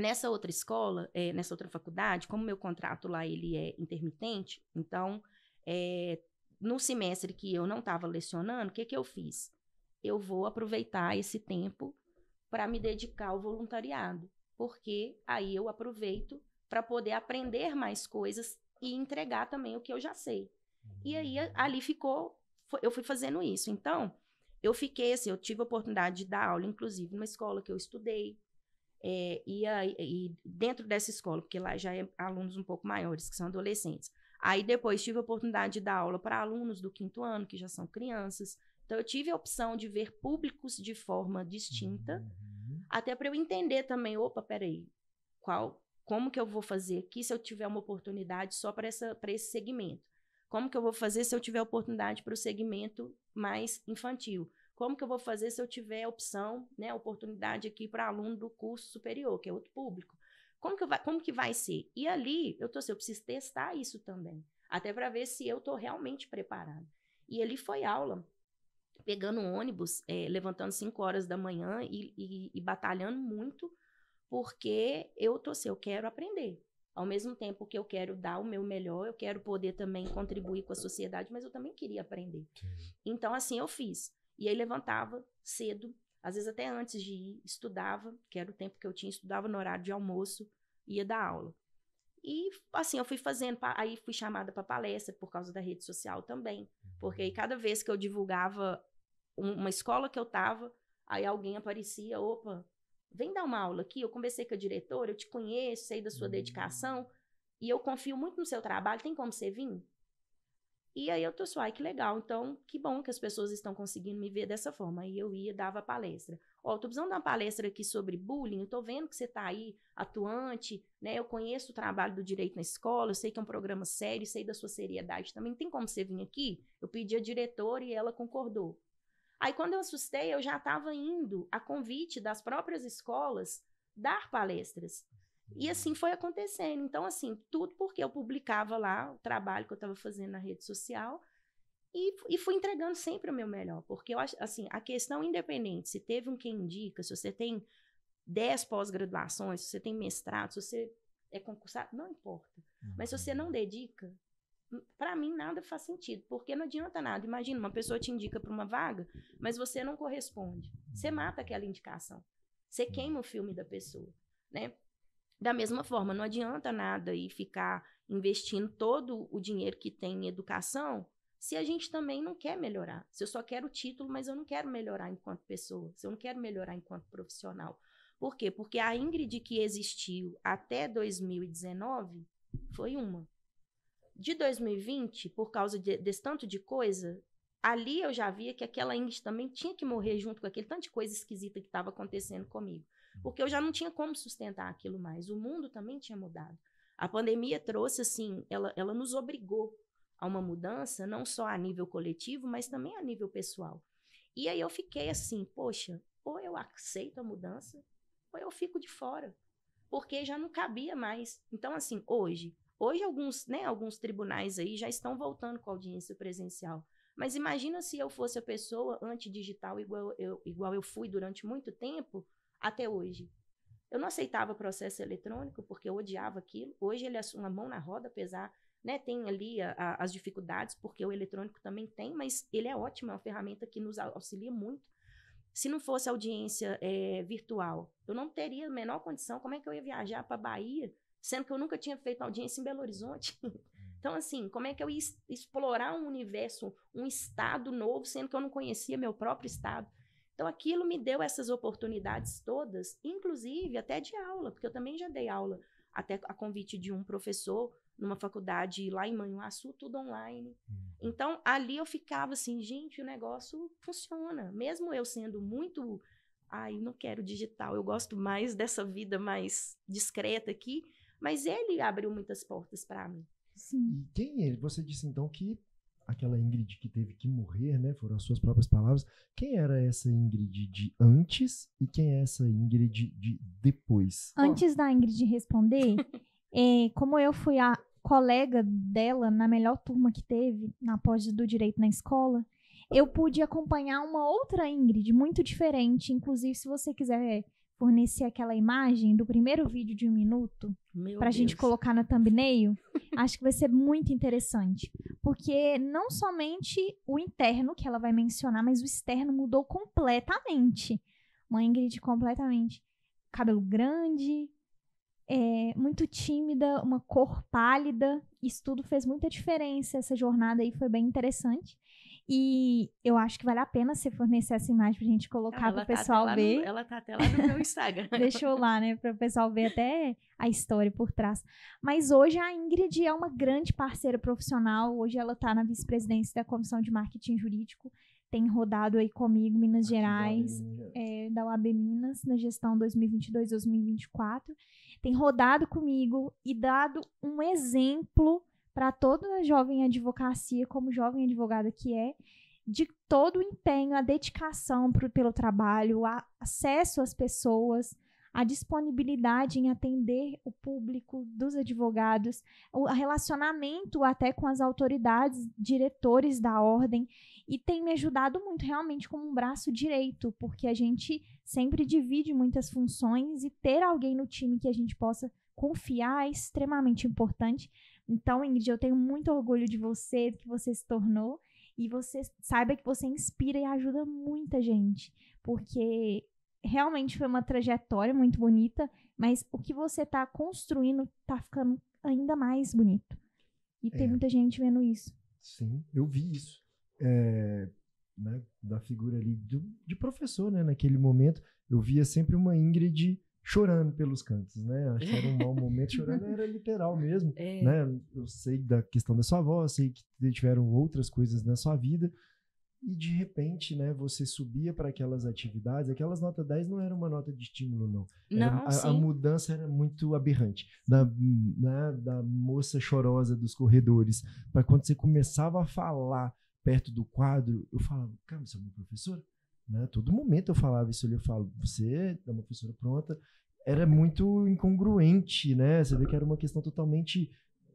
Nessa outra escola, é, nessa outra faculdade, como meu contrato lá ele é intermitente, então é, no semestre que eu não estava lecionando, o que, que eu fiz? Eu vou aproveitar esse tempo para me dedicar ao voluntariado, porque aí eu aproveito para poder aprender mais coisas e entregar também o que eu já sei. E aí ali ficou, eu fui fazendo isso. Então, eu fiquei assim, eu tive a oportunidade de dar aula, inclusive, numa escola que eu estudei, é, e, aí, e dentro dessa escola, porque lá já é alunos um pouco maiores, que são adolescentes. Aí depois tive a oportunidade de dar aula para alunos do quinto ano, que já são crianças. Então eu tive a opção de ver públicos de forma distinta, uhum. até para eu entender também, opa, peraí, qual, como que eu vou fazer aqui se eu tiver uma oportunidade só para esse segmento? Como que eu vou fazer se eu tiver oportunidade para o segmento mais infantil? Como que eu vou fazer se eu tiver opção, né, oportunidade aqui para aluno do curso superior, que é outro público? Como que, vai, como que vai ser? E ali, eu tô assim, eu preciso testar isso também, até para ver se eu estou realmente preparado. E ali foi aula, pegando um ônibus, é, levantando 5 horas da manhã e, e, e, batalhando muito, porque eu tô assim, eu quero aprender. Ao mesmo tempo que eu quero dar o meu melhor, eu quero poder também contribuir com a sociedade, mas eu também queria aprender. Então, assim, eu fiz. E aí levantava cedo, às vezes até antes de ir, estudava, que era o tempo que eu tinha, estudava no horário de almoço, ia dar aula. E assim, eu fui fazendo, aí fui chamada para palestra por causa da rede social também, porque aí uhum. cada vez que eu divulgava uma escola que eu tava, aí alguém aparecia, opa, vem dar uma aula aqui, eu conversei com a diretora, eu te conheço, sei da sua uhum. dedicação, e eu confio muito no seu trabalho, tem como você vir? E aí eu tô só, ai que legal, então que bom que as pessoas estão conseguindo me ver dessa forma. Aí eu ia, dava palestra. Ó, oh, tô precisando dar uma palestra aqui sobre bullying, eu tô vendo que você tá aí atuante, né? Eu conheço o trabalho do direito na escola, eu sei que é um programa sério, sei da sua seriedade também. Tem como você vir aqui? Eu pedi a diretora e ela concordou. Aí quando eu assustei, eu já estava indo a convite das próprias escolas dar palestras. E assim foi acontecendo. Então, assim, tudo porque eu publicava lá o trabalho que eu estava fazendo na rede social e, e fui entregando sempre o meu melhor. Porque eu acho, assim, a questão independente, se teve um quem indica, se você tem 10 pós-graduações, se você tem mestrado, se você é concursado, não importa. Uhum. Mas se você não uhum. dedica, hum, para mim nada faz sentido, porque não adianta nada. Imagina, uma pessoa te indica para uma vaga, mas você não corresponde. Você mata aquela indicação. Você queima o filme da pessoa, né? Da mesma forma, não adianta nada e ficar investindo todo o dinheiro que tem em educação se a gente também não quer melhorar. Se eu só quero o título, mas eu não quero melhorar enquanto pessoa, se eu não quero melhorar enquanto profissional. Por quê? Porque a Ingrid que existiu até 2019 foi uma. De 2020, por causa de, desse tanto de coisa, ali eu já via que aquela Ingrid também tinha que morrer junto com aquele tanto de coisa esquisita que estava acontecendo comigo porque eu já não tinha como sustentar aquilo mais. O mundo também tinha mudado. A pandemia trouxe, assim, ela, ela nos obrigou a uma mudança, não só a nível coletivo, mas também a nível pessoal. E aí eu fiquei assim, poxa, ou eu aceito a mudança, ou eu fico de fora, porque já não cabia mais. Então, assim, hoje, hoje alguns, né, alguns tribunais aí já estão voltando com audiência presencial. Mas imagina se eu fosse a pessoa antidigital igual eu, igual eu fui durante muito tempo, até hoje. Eu não aceitava processo eletrônico porque eu odiava aquilo. Hoje ele é uma mão na roda, apesar, né, tem ali a, a, as dificuldades, porque o eletrônico também tem, mas ele é ótimo, é uma ferramenta que nos auxilia muito. Se não fosse audiência é, virtual, eu não teria a menor condição. Como é que eu ia viajar para Bahia, sendo que eu nunca tinha feito audiência em Belo Horizonte? (laughs) Então, assim, como é que eu ia explorar um universo, um estado novo, sendo que eu não conhecia meu próprio estado? Então, aquilo me deu essas oportunidades todas, inclusive até de aula, porque eu também já dei aula, até a convite de um professor, numa faculdade lá em Manhuaçu, tudo online. Hum. Então, ali eu ficava assim, gente, o negócio funciona. Mesmo eu sendo muito. Ai, não quero digital, eu gosto mais dessa vida mais discreta aqui. Mas ele abriu muitas portas para mim. Sim. E quem é ele? Você disse então que aquela Ingrid que teve que morrer, né? Foram as suas próprias palavras. Quem era essa Ingrid de antes e quem é essa Ingrid de depois? Antes da Ingrid responder, (laughs) é, como eu fui a colega dela na melhor turma que teve na pós do direito na escola, eu pude acompanhar uma outra Ingrid muito diferente. Inclusive, se você quiser fornecer aquela imagem do primeiro vídeo de um minuto para a gente colocar na thumbnail, acho que vai ser muito interessante porque não somente o interno que ela vai mencionar, mas o externo mudou completamente. Mãe Ingrid completamente. Cabelo grande, é, muito tímida, uma cor pálida. Isso tudo fez muita diferença. Essa jornada aí foi bem interessante. E eu acho que vale a pena você fornecer essa imagem pra gente colocar para o tá pessoal tá ver. No, ela tá até lá no meu Instagram. (laughs) Deixou lá, né? Para o pessoal ver até a história por trás. Mas hoje a Ingrid é uma grande parceira profissional. Hoje ela está na vice-presidência da Comissão de Marketing Jurídico. Tem rodado aí comigo Minas Aqui ah, Gerais, é, da UAB Minas, na gestão 2022-2024. Tem rodado comigo e dado um exemplo para toda jovem advocacia, como jovem advogada que é, de todo o empenho, a dedicação pro, pelo trabalho, o acesso às pessoas, a disponibilidade em atender o público dos advogados, o relacionamento até com as autoridades, diretores da ordem, e tem me ajudado muito realmente como um braço direito, porque a gente sempre divide muitas funções e ter alguém no time que a gente possa confiar é extremamente importante então, Ingrid, eu tenho muito orgulho de você, do que você se tornou. E você saiba que você inspira e ajuda muita gente. Porque realmente foi uma trajetória muito bonita, mas o que você está construindo está ficando ainda mais bonito. E é. tem muita gente vendo isso. Sim, eu vi isso. É, né, da figura ali do, de professor, né? Naquele momento, eu via sempre uma Ingrid chorando pelos cantos, né? Acho que era um mau momento, chorando era (laughs) literal mesmo, é. né? Eu sei da questão da sua avó, sei que tiveram outras coisas na sua vida, e de repente, né, você subia para aquelas atividades, aquelas notas 10 não era uma nota de estímulo, não. Era, não a, a, mudança era muito aberrante. Da, né, da moça chorosa dos corredores, para quando você começava a falar perto do quadro, eu falava, cara, você é uma professora? Né? Todo momento eu falava isso, eu falo, você é uma professora pronta. Era muito incongruente, né? Você vê que era uma questão totalmente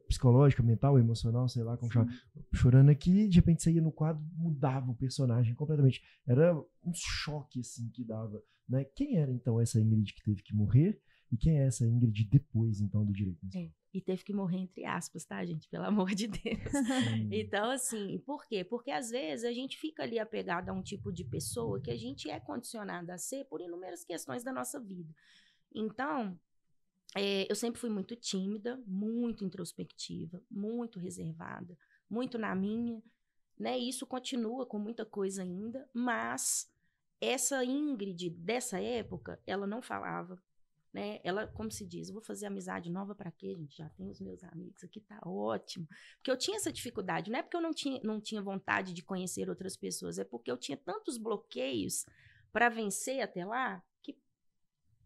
psicológica, mental, emocional, sei lá como chama, chorando aqui, de repente você ia no quadro, mudava o personagem completamente. Era um choque assim que dava, né? Quem era então essa Ingrid que teve que morrer? E quem é essa Ingrid depois, então, do direito? É. E teve que morrer entre aspas, tá, gente? Pelo amor de Deus. (laughs) então, assim, por quê? Porque às vezes a gente fica ali apegado a um tipo de pessoa que a gente é condicionado a ser por inúmeras questões da nossa vida. Então, é, eu sempre fui muito tímida, muito introspectiva, muito reservada, muito na minha, né? Isso continua com muita coisa ainda, mas essa Ingrid dessa época, ela não falava, né? Ela, como se diz, vou fazer amizade nova para quê, gente? Já tem os meus amigos aqui, tá ótimo. Porque eu tinha essa dificuldade, não é porque eu não tinha, não tinha vontade de conhecer outras pessoas, é porque eu tinha tantos bloqueios para vencer até lá que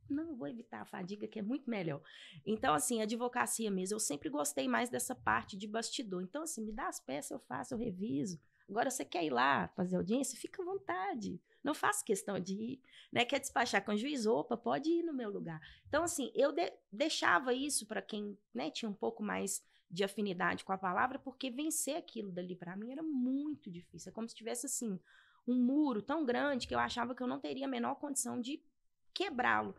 não vou evitar a fadiga, que é muito melhor. Então, assim, advocacia mesmo, eu sempre gostei mais dessa parte de bastidor. Então, assim, me dá as peças, eu faço, eu reviso. Agora, você quer ir lá fazer audiência? Fica à vontade. Não faço questão de ir, né? Quer despachar com juiz? Opa, pode ir no meu lugar. Então, assim, eu de deixava isso para quem né, tinha um pouco mais de afinidade com a palavra, porque vencer aquilo dali para mim era muito difícil. É como se tivesse, assim, um muro tão grande que eu achava que eu não teria a menor condição de quebrá-lo.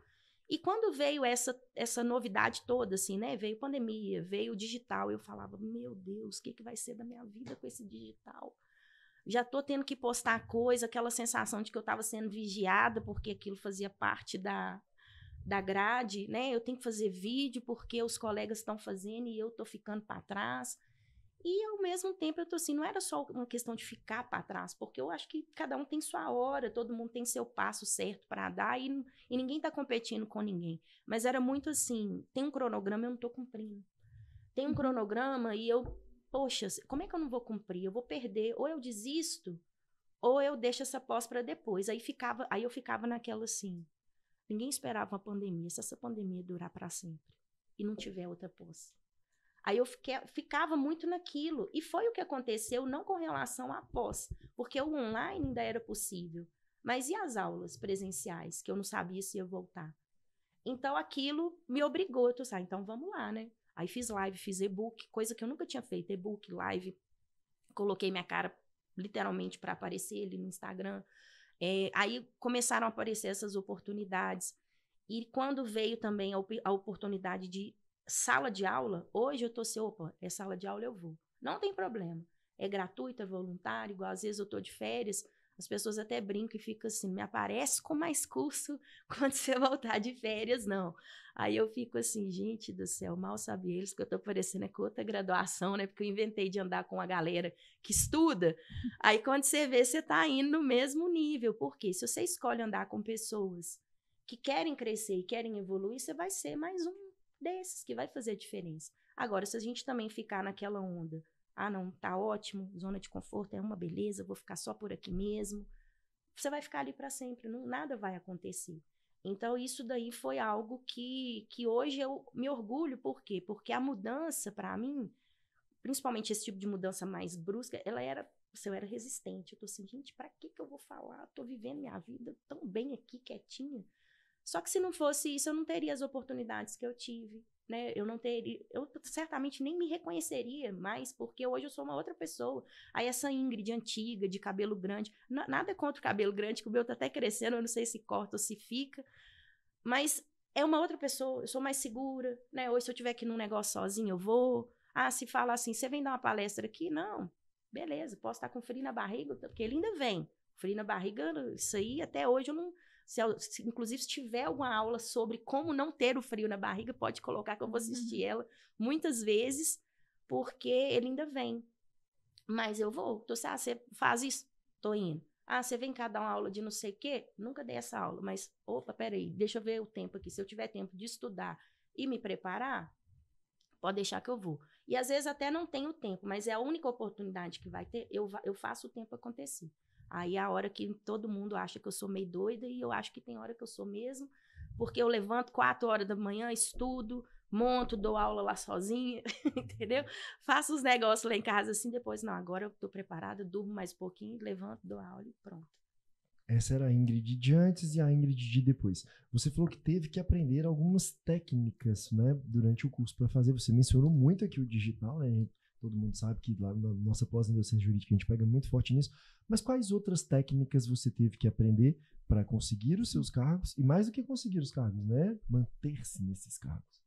E quando veio essa, essa novidade toda, assim, né? Veio pandemia, veio digital, eu falava, meu Deus, o que, que vai ser da minha vida com esse digital? já tô tendo que postar coisa, aquela sensação de que eu estava sendo vigiada porque aquilo fazia parte da, da grade, né? Eu tenho que fazer vídeo porque os colegas estão fazendo e eu estou ficando para trás. E ao mesmo tempo eu tô assim, não era só uma questão de ficar para trás, porque eu acho que cada um tem sua hora, todo mundo tem seu passo certo para dar e, e ninguém está competindo com ninguém. Mas era muito assim, tem um cronograma, eu não estou cumprindo. Tem um uhum. cronograma e eu poxa, como é que eu não vou cumprir? Eu vou perder, ou eu desisto, ou eu deixo essa pós para depois. Aí ficava, aí eu ficava naquela assim. Ninguém esperava uma pandemia, se essa pandemia durar para sempre e não tiver outra pós. Aí eu fiquei, ficava muito naquilo. E foi o que aconteceu, não com relação à pós, porque o online ainda era possível. Mas e as aulas presenciais, que eu não sabia se ia voltar? Então aquilo me obrigou, eu tô, assim, ah, então vamos lá, né? Aí fiz live, fiz e-book, coisa que eu nunca tinha feito, e-book, live. Coloquei minha cara literalmente para aparecer ali no Instagram. É, aí começaram a aparecer essas oportunidades. E quando veio também a, op a oportunidade de sala de aula, hoje eu tô assim, opa, é sala de aula, eu vou. Não tem problema. É gratuito, é voluntário, igual às vezes eu tô de férias, as pessoas até brincam e ficam assim: me aparece com mais curso (laughs) quando você voltar de férias, não. Aí eu fico assim, gente do céu, mal sabe eles que eu tô parecendo é com outra graduação, né? Porque eu inventei de andar com a galera que estuda. Aí quando você vê, você tá indo no mesmo nível. Porque se você escolhe andar com pessoas que querem crescer e querem evoluir, você vai ser mais um desses que vai fazer a diferença. Agora, se a gente também ficar naquela onda ah, não, tá ótimo, zona de conforto é uma beleza, vou ficar só por aqui mesmo. Você vai ficar ali para sempre, não, nada vai acontecer. Então, isso daí foi algo que, que hoje eu me orgulho, por quê? Porque a mudança, para mim, principalmente esse tipo de mudança mais brusca, ela era, eu era resistente. Eu tô assim, gente, para que que eu vou falar? Eu tô vivendo minha vida tão bem aqui, quietinha. Só que se não fosse isso, eu não teria as oportunidades que eu tive né? Eu não teria, eu certamente nem me reconheceria mais, porque hoje eu sou uma outra pessoa. Aí essa Ingrid antiga, de cabelo grande, nada contra o cabelo grande, que o meu tá até crescendo, eu não sei se corta ou se fica, mas é uma outra pessoa, eu sou mais segura, né? Hoje se eu tiver aqui num negócio sozinho, eu vou. Ah, se fala assim, você vem dar uma palestra aqui? Não. Beleza, posso estar com frio na barriga, porque ele ainda vem. Frio na barriga, isso aí até hoje eu não se, se, inclusive, se tiver uma aula sobre como não ter o frio na barriga, pode colocar que eu vou uhum. assistir ela muitas vezes, porque ele ainda vem. Mas eu vou. Tô, então, ah, você faz isso? Tô indo. Ah, você vem cá dar uma aula de não sei o quê? Nunca dei essa aula, mas, opa, peraí, deixa eu ver o tempo aqui. Se eu tiver tempo de estudar e me preparar, pode deixar que eu vou. E às vezes até não tenho tempo, mas é a única oportunidade que vai ter, eu, eu faço o tempo acontecer. Aí a hora que todo mundo acha que eu sou meio doida e eu acho que tem hora que eu sou mesmo, porque eu levanto quatro horas da manhã, estudo, monto, dou aula lá sozinha, (laughs) entendeu? Faço os negócios lá em casa assim, depois não, agora eu tô preparada, durmo mais um pouquinho, levanto, dou aula e pronto. Essa era a Ingrid de antes e a Ingrid de depois. Você falou que teve que aprender algumas técnicas, né, durante o curso para fazer. Você mencionou muito aqui o digital, né? todo mundo sabe que lá na nossa pós-graduação jurídica a gente pega muito forte nisso, mas quais outras técnicas você teve que aprender para conseguir os seus cargos e mais do que conseguir os cargos, né? Manter-se nesses cargos.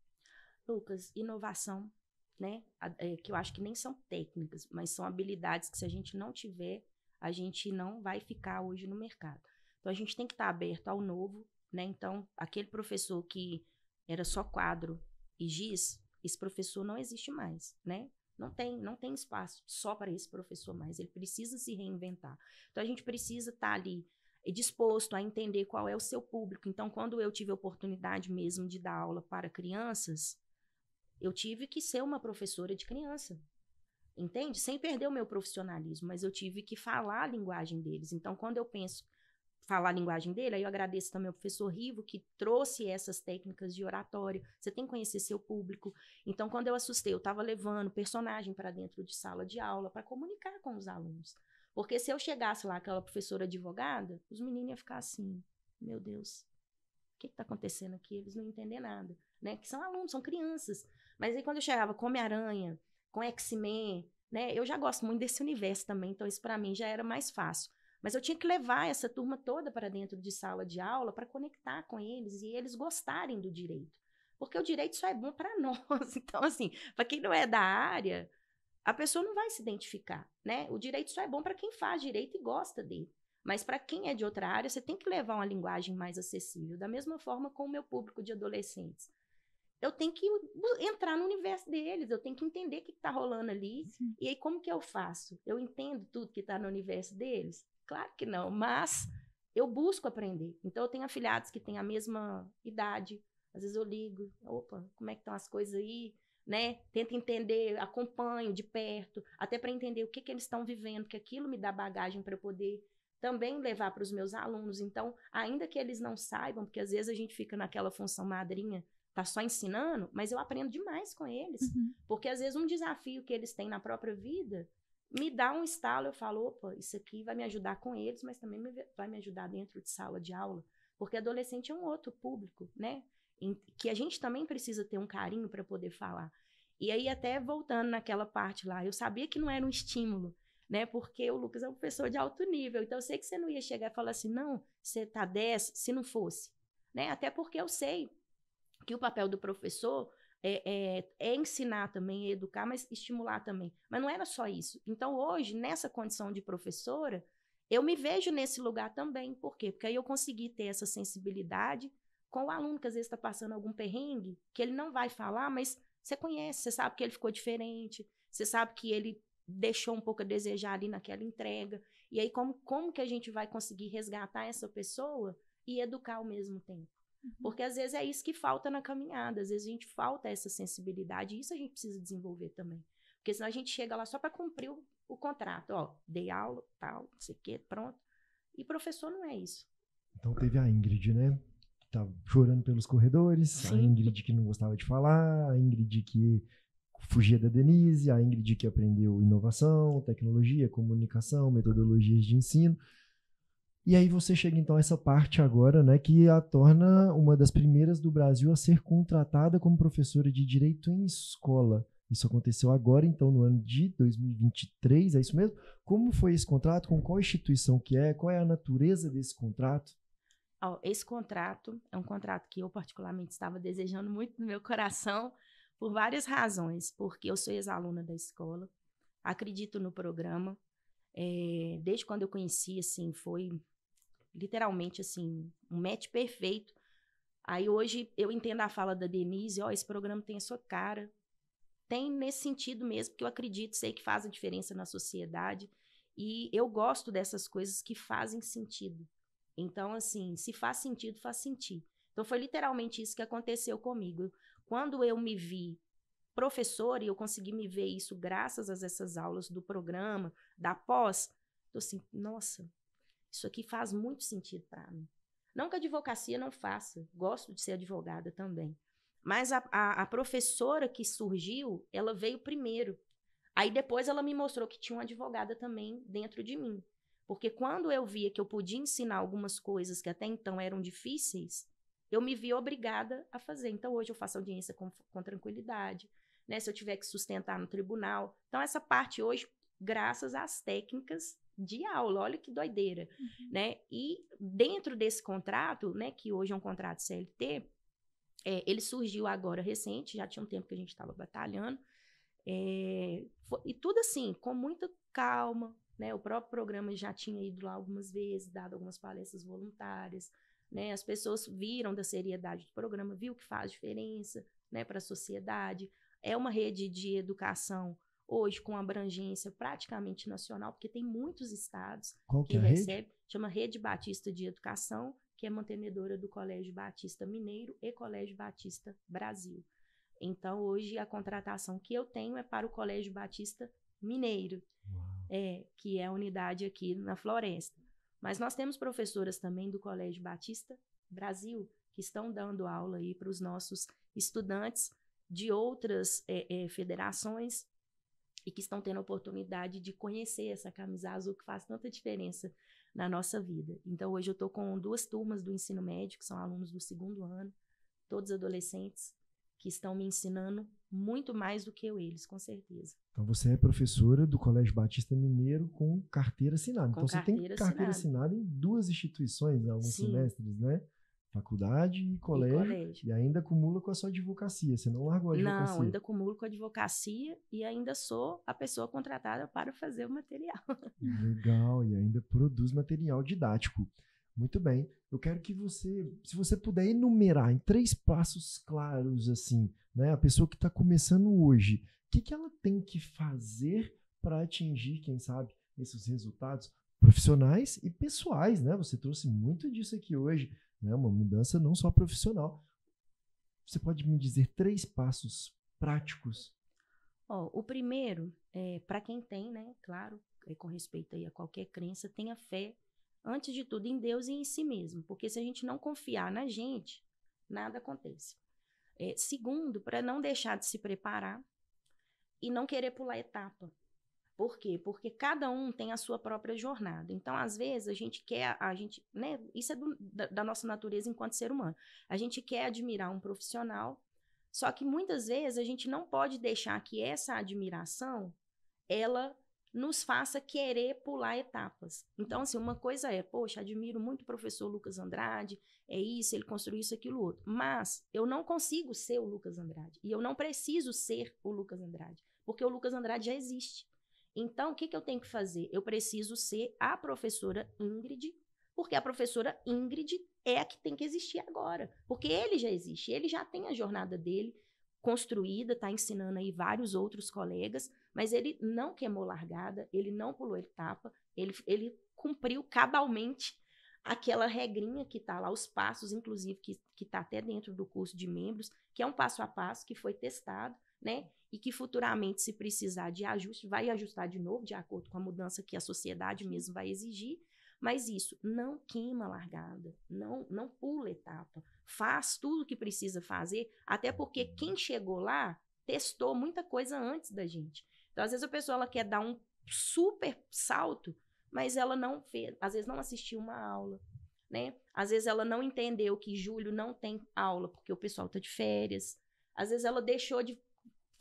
Lucas, inovação, né? É, que eu acho que nem são técnicas, mas são habilidades que se a gente não tiver, a gente não vai ficar hoje no mercado. Então a gente tem que estar tá aberto ao novo, né? Então, aquele professor que era só quadro e giz, esse professor não existe mais, né? Não tem, não tem espaço só para esse professor mais. Ele precisa se reinventar. Então a gente precisa estar tá ali eh, disposto a entender qual é o seu público. Então, quando eu tive a oportunidade mesmo de dar aula para crianças, eu tive que ser uma professora de criança. Entende? Sem perder o meu profissionalismo, mas eu tive que falar a linguagem deles. Então, quando eu penso falar a linguagem dele. Aí eu agradeço também ao professor Rivo, que trouxe essas técnicas de oratório. Você tem que conhecer seu público. Então, quando eu assustei, eu estava levando personagem para dentro de sala de aula para comunicar com os alunos. Porque se eu chegasse lá, aquela professora advogada, os meninos iam ficar assim: meu Deus, o que está acontecendo aqui? Eles não entendem nada. Né? Que são alunos, são crianças. Mas aí quando eu chegava com Homem-Aranha, com X-Men, né? Eu já gosto muito desse universo também, então isso para mim já era mais fácil. Mas eu tinha que levar essa turma toda para dentro de sala de aula para conectar com eles e eles gostarem do direito. Porque o direito só é bom para (laughs) nós. Então, assim, para quem não é da área, a pessoa não vai se identificar, né? O direito só é bom para quem faz direito e gosta dele. Mas para quem é de outra área, você tem que levar uma linguagem mais acessível, da mesma forma com o meu público de adolescentes. Eu tenho que entrar no universo deles, eu tenho que entender o que está rolando ali. Sim. E aí, como que eu faço? Eu entendo tudo que está no universo deles? Claro que não, mas eu busco aprender. Então, eu tenho afilhados que têm a mesma idade. Às vezes eu ligo, opa, como é que estão as coisas aí? Né? Tento entender, acompanho de perto, até para entender o que, que eles estão vivendo, que aquilo me dá bagagem para eu poder também levar para os meus alunos. Então, ainda que eles não saibam, porque às vezes a gente fica naquela função madrinha, tá só ensinando, mas eu aprendo demais com eles. Uhum. Porque às vezes um desafio que eles têm na própria vida, me dá um estalo, eu falo, opa, isso aqui vai me ajudar com eles, mas também me, vai me ajudar dentro de sala de aula, porque adolescente é um outro público, né? Em, que a gente também precisa ter um carinho para poder falar. E aí, até voltando naquela parte lá, eu sabia que não era um estímulo, né? Porque o Lucas é um professor de alto nível, então eu sei que você não ia chegar e falar assim, não, você tá 10, se não fosse, né? Até porque eu sei que o papel do professor é, é, é, ensinar também, é educar, mas estimular também. Mas não era só isso. Então, hoje, nessa condição de professora, eu me vejo nesse lugar também. Por quê? Porque aí eu consegui ter essa sensibilidade com o aluno que às vezes está passando algum perrengue, que ele não vai falar, mas você conhece, você sabe que ele ficou diferente, você sabe que ele deixou um pouco a desejar ali naquela entrega. E aí, como, como que a gente vai conseguir resgatar essa pessoa e educar ao mesmo tempo? Uhum. Porque às vezes é isso que falta na caminhada, às vezes a gente falta essa sensibilidade, e isso a gente precisa desenvolver também. Porque senão a gente chega lá só para cumprir o, o, contrato, ó, dei aula, tal, não sei o quê, pronto. E professor não é isso. Então teve a Ingrid, né? Que tava tá chorando pelos corredores, Sim. a Ingrid que não gostava de falar, a Ingrid que fugia da Denise, a Ingrid que aprendeu inovação, tecnologia, comunicação, metodologias de ensino. E aí você chega então a essa parte agora, né, que a torna uma das primeiras do Brasil a ser contratada como professora de direito em escola. Isso aconteceu agora, então, no ano de 2023, é isso mesmo? Como foi esse contrato? Com qual instituição que é? Qual é a natureza desse contrato? Oh, esse contrato é um contrato que eu particularmente estava desejando muito no meu coração por várias razões, porque eu sou ex-aluna da escola, acredito no programa, é, desde quando eu conheci, assim, foi literalmente assim, um match perfeito. Aí hoje eu entendo a fala da Denise, ó, oh, esse programa tem a sua cara. Tem nesse sentido mesmo, que eu acredito, sei que faz a diferença na sociedade. E eu gosto dessas coisas que fazem sentido. Então, assim, se faz sentido, faz sentido. Então, foi literalmente isso que aconteceu comigo. Quando eu me vi professor e eu consegui me ver isso graças a essas aulas do programa, da pós, tô assim, nossa, isso aqui faz muito sentido para mim. Não que a advocacia não faça, gosto de ser advogada também. Mas a, a, a, professora que surgiu, ela veio primeiro. Aí depois ela me mostrou que tinha uma advogada também dentro de mim. Porque quando eu via que eu podia ensinar algumas coisas que até então eram difíceis, eu me vi obrigada a fazer. Então hoje eu faço audiência com, com tranquilidade, né? Se eu tiver que sustentar no tribunal. Então essa parte hoje, graças às técnicas de aula, olha que doideira, uhum. né? E dentro desse contrato, né, que hoje é um contrato CLT, é, ele surgiu agora recente, já tinha um tempo que a gente estava batalhando, é, foi, e tudo assim, com muita calma, né? O próprio programa já tinha ido lá algumas vezes, dado algumas palestras voluntárias, né? As pessoas viram da seriedade do programa, viu que faz diferença, né, para a sociedade. É uma rede de educação hoje com abrangência praticamente nacional, porque tem muitos estados Qual que, que é chama Rede Batista de Educação, que é mantenedora do Colégio Batista Mineiro e Colégio Batista Brasil. Então, hoje, a contratação que eu tenho é para o Colégio Batista Mineiro, é, que é a unidade aqui na Floresta. Mas nós temos professoras também do Colégio Batista Brasil, que estão dando aula aí para os nossos estudantes de outras é, é, federações e que estão tendo a oportunidade de conhecer essa camisa azul que faz tanta diferença na nossa vida. Então, hoje eu estou com duas turmas do ensino médio, que são alunos do segundo ano, todos adolescentes, que estão me ensinando muito mais do que eu eles, com certeza. Então você é professora do Colégio Batista Mineiro com carteira assinada. Com então você tem carteira assinada em duas instituições, em né? alguns Sim. semestres, né? faculdade e colégio, e colégio, e ainda acumula com a sua advocacia. Você não largou a advocacia? Não, ainda acumulo com a advocacia e ainda sou a pessoa contratada para fazer o material. (laughs) Legal, e ainda produz material didático. Muito bem. Eu quero que você, se você puder enumerar em três passos claros, assim, né? A pessoa que está começando hoje, o que, que ela tem que fazer para atingir, quem sabe, esses resultados profissionais e pessoais, né? Você trouxe muito disso aqui hoje né? uma mudança não só profissional. Você pode me dizer três passos práticos? Oh, o primeiro, é, para quem tem, né, claro, é com respeito aí a qualquer crença, tenha fé, antes de tudo, em Deus e em si mesmo, porque se a gente não confiar na gente, nada acontece. É, segundo, para não deixar de se preparar e não querer pular etapa. Por quê? Porque cada um tem a sua própria jornada. Então, às vezes, a gente quer, a gente, né? Isso é do, da, da nossa natureza enquanto ser humano. A gente quer admirar um profissional, só que muitas vezes a gente não pode deixar que essa admiração ela nos faça querer pular etapas. Então, assim, uma coisa é, poxa, admiro muito o professor Lucas Andrade, é isso, ele construiu isso, aquilo, outro. Mas eu não consigo ser o Lucas Andrade. E eu não preciso ser o Lucas Andrade, porque o Lucas Andrade já existe. Então, o que, que eu tenho que fazer? Eu preciso ser a professora Ingrid, porque a professora Ingrid é a que tem que existir agora. Porque ele já existe, ele já tem a jornada dele construída, está ensinando aí vários outros colegas, mas ele não queimou largada, ele não pulou etapa, ele, ele cumpriu cabalmente aquela regrinha que está lá, os passos, inclusive, que está até dentro do curso de membros, que é um passo a passo que foi testado, né? e que futuramente, se precisar de ajuste, vai ajustar de novo, de acordo com a mudança que a sociedade mesmo vai exigir. Mas isso, não queima a largada, não, não pula etapa. Faz tudo o que precisa fazer, até porque quem uhum. chegou lá testou muita coisa antes da gente. Então, às vezes, a pessoa ela quer dar um super salto, mas ela não fez, às vezes não assistiu uma aula, né? Às vezes ela não entendeu que julho não tem aula porque o pessoal está de férias. Às vezes ela deixou de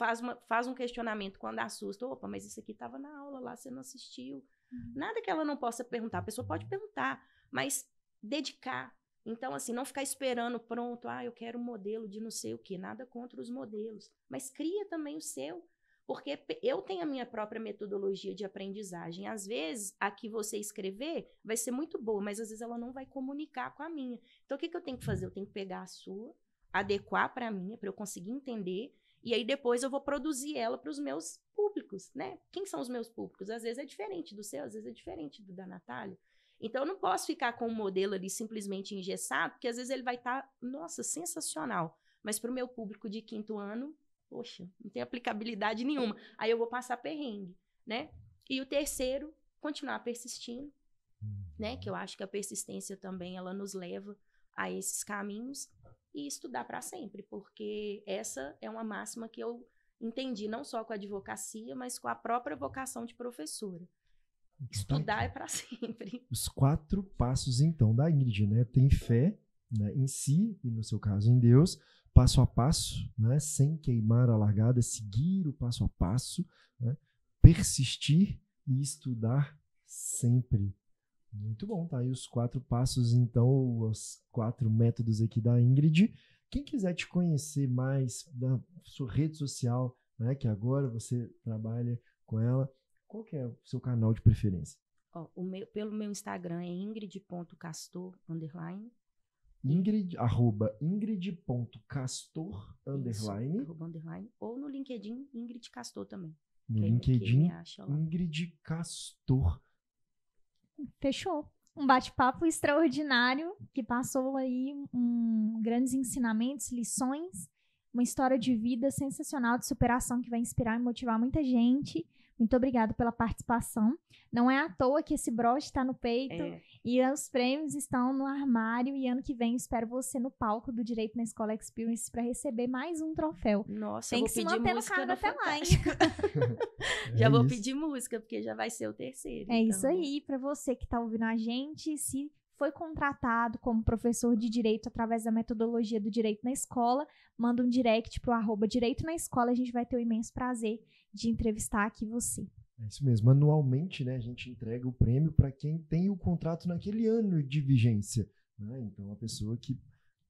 faz, uma, faz um questionamento quando assusta. Opa, mas isso aqui estava na aula lá, você não assistiu. Uhum. Nada que ela não possa perguntar. A pessoa pode perguntar, mas dedicar. Então, assim, não ficar esperando pronto, ah, eu quero um modelo de não sei o que, nada contra os modelos. Mas cria também o seu. Porque eu tenho a minha própria metodologia de aprendizagem. Às vezes, a que você escrever vai ser muito boa, mas às vezes ela não vai comunicar com a minha. Então, o que, que eu tenho que fazer? Eu tenho que pegar a sua, adequar para a minha, para eu conseguir entender, e aí depois eu vou produzir ela para os meus públicos, né? Quem são os meus públicos? Às vezes é diferente do seu, às vezes é diferente do da Natália. Então eu não posso ficar com um modelo ali simplesmente engessado, porque às vezes ele vai estar, tá, nossa, sensacional. Mas para o meu público de quinto ano, poxa, não tem aplicabilidade nenhuma. Aí eu vou passar perrengue, né? E o terceiro, continuar persistindo, né? Que eu acho que a persistência também ela nos leva a esses caminhos e estudar para sempre, porque essa é uma máxima que eu entendi não só com a advocacia, mas com a própria vocação de professora. Estudar é para (laughs) sempre. Os quatro passos, então, da Ingrid, né? Tem fé né, em si, e no seu caso em Deus, passo a passo, né, sem queimar a largada, seguir o passo a passo, né, persistir e estudar sempre. Muito bom, tá aí os quatro passos, então, os quatro métodos aqui da Ingrid. Quem quiser te conhecer mais da sua rede social, né, que agora você trabalha com ela, qual que é o seu canal de preferência? Ó, o meu, pelo meu Instagram é ingrid.castor, underline. Ingrid, arroba ingrid.castor, underline. Arroba underline. Ou no LinkedIn, Ingrid Castor também. No é LinkedIn, é, Ingrid Castor Fechou. Um bate-papo extraordinário que passou aí um, grandes ensinamentos, lições, uma história de vida sensacional de superação que vai inspirar e motivar muita gente. Muito obrigada pela participação. Não é à toa que esse broche está no peito é. e os prêmios estão no armário. E ano que vem espero você no palco do Direito na Escola Experience para receber mais um troféu. Nossa, tem que se manter no cargo até lá, hein? (laughs) já é vou pedir música, porque já vai ser o terceiro. É então. isso aí. Para você que está ouvindo a gente, se foi contratado como professor de direito através da metodologia do direito na escola, manda um direct pro arroba direito na escola, a gente vai ter o um imenso prazer de entrevistar aqui você. É isso mesmo. Anualmente, né, a gente entrega o prêmio para quem tem o contrato naquele ano de vigência. Né? Então, a pessoa que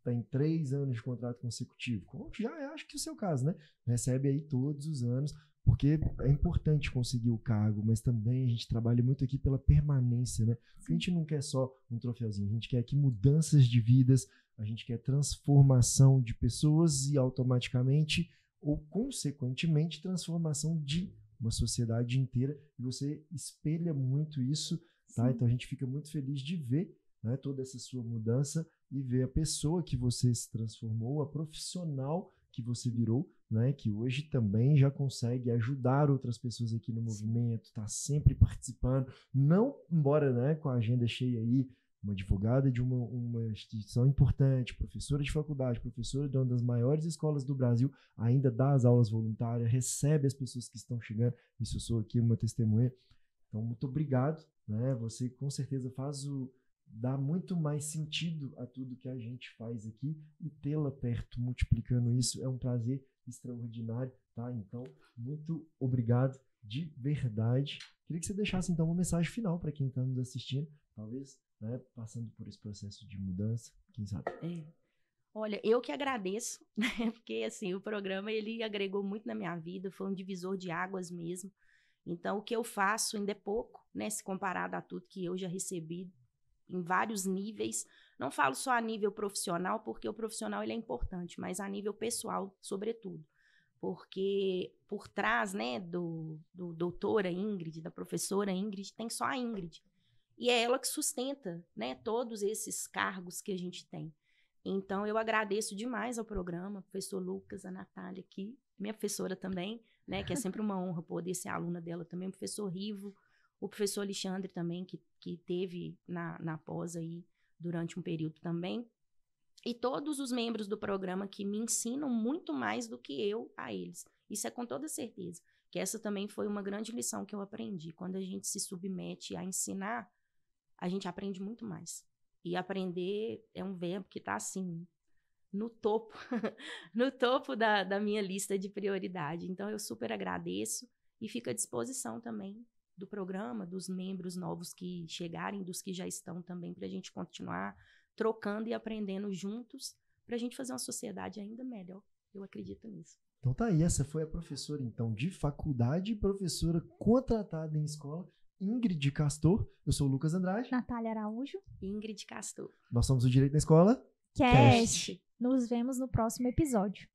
tem três anos de contrato consecutivo, como já é, acho que é o seu caso, né? Recebe aí todos os anos, porque é importante conseguir o cargo, mas também a gente trabalha muito aqui pela permanência, né? Porque a gente não quer só um troféuzinho, a gente quer aqui mudanças de vidas, a gente quer transformação de pessoas e automaticamente ou, consequentemente, transformação de uma sociedade inteira. E você espelha muito isso, tá? Sim. Então a gente fica muito feliz de ver né, toda essa sua mudança e ver a pessoa que você se transformou, a profissional que você virou, né, que hoje também já consegue ajudar outras pessoas aqui no movimento, está sempre participando, não embora né, com a agenda cheia aí, uma advogada de uma, uma, instituição importante, professora de faculdade, professora de uma das maiores escolas do Brasil, ainda dá as aulas voluntárias, recebe as pessoas que estão chegando. Isso eu sou aqui uma testemunha. Então, muito obrigado. Né? Você com certeza faz o. dá muito mais sentido a tudo que a gente faz aqui e tê-la perto multiplicando isso é um prazer extraordinário, tá? Então, muito obrigado de verdade. Queria que você deixasse então uma mensagem final para quem está nos assistindo. Talvez né, passando por esse processo de mudança, quem sabe. É. Olha, eu que agradeço, (laughs) né, porque assim, o programa ele agregou muito na minha vida, foi um divisor de águas mesmo. Então, o que eu faço ainda é pouco, né, se comparado a tudo que eu já recebi em vários níveis. Não falo só a nível profissional, porque o profissional ele é importante, mas a nível pessoal, sobretudo. Porque por trás né, do, do doutora Ingrid, da professora Ingrid, tem só a Ingrid e é ela que sustenta, né, todos esses cargos que a gente tem. Então, eu agradeço demais ao programa, ao professor Lucas, a Natália aqui, minha professora também, né, que é sempre uma honra poder ser aluna dela também, o professor Rivo, o professor Alexandre também, que, que teve na, na pós aí durante um período também, e todos os membros do programa que me ensinam muito mais do que eu a eles. Isso é com toda certeza, que essa também foi uma grande lição que eu aprendi. Quando a gente se submete a ensinar, a gente aprende muito mais. E aprender é um verbo que está assim, no topo, (laughs) no topo da, da minha lista de prioridade. Então, eu super agradeço e fico à disposição também do programa, dos membros novos que chegarem, dos que já estão também, para a gente continuar trocando e aprendendo juntos, para a gente fazer uma sociedade ainda melhor. Eu acredito nisso. Então tá aí, essa foi a professora então de faculdade, professora contratada em escola, Ingrid Castor. Eu sou o Lucas Andrade. Natália Araújo. Ingrid Castor. Nós somos o Direito na Escola. Cast. Cast. Nos vemos no próximo episódio.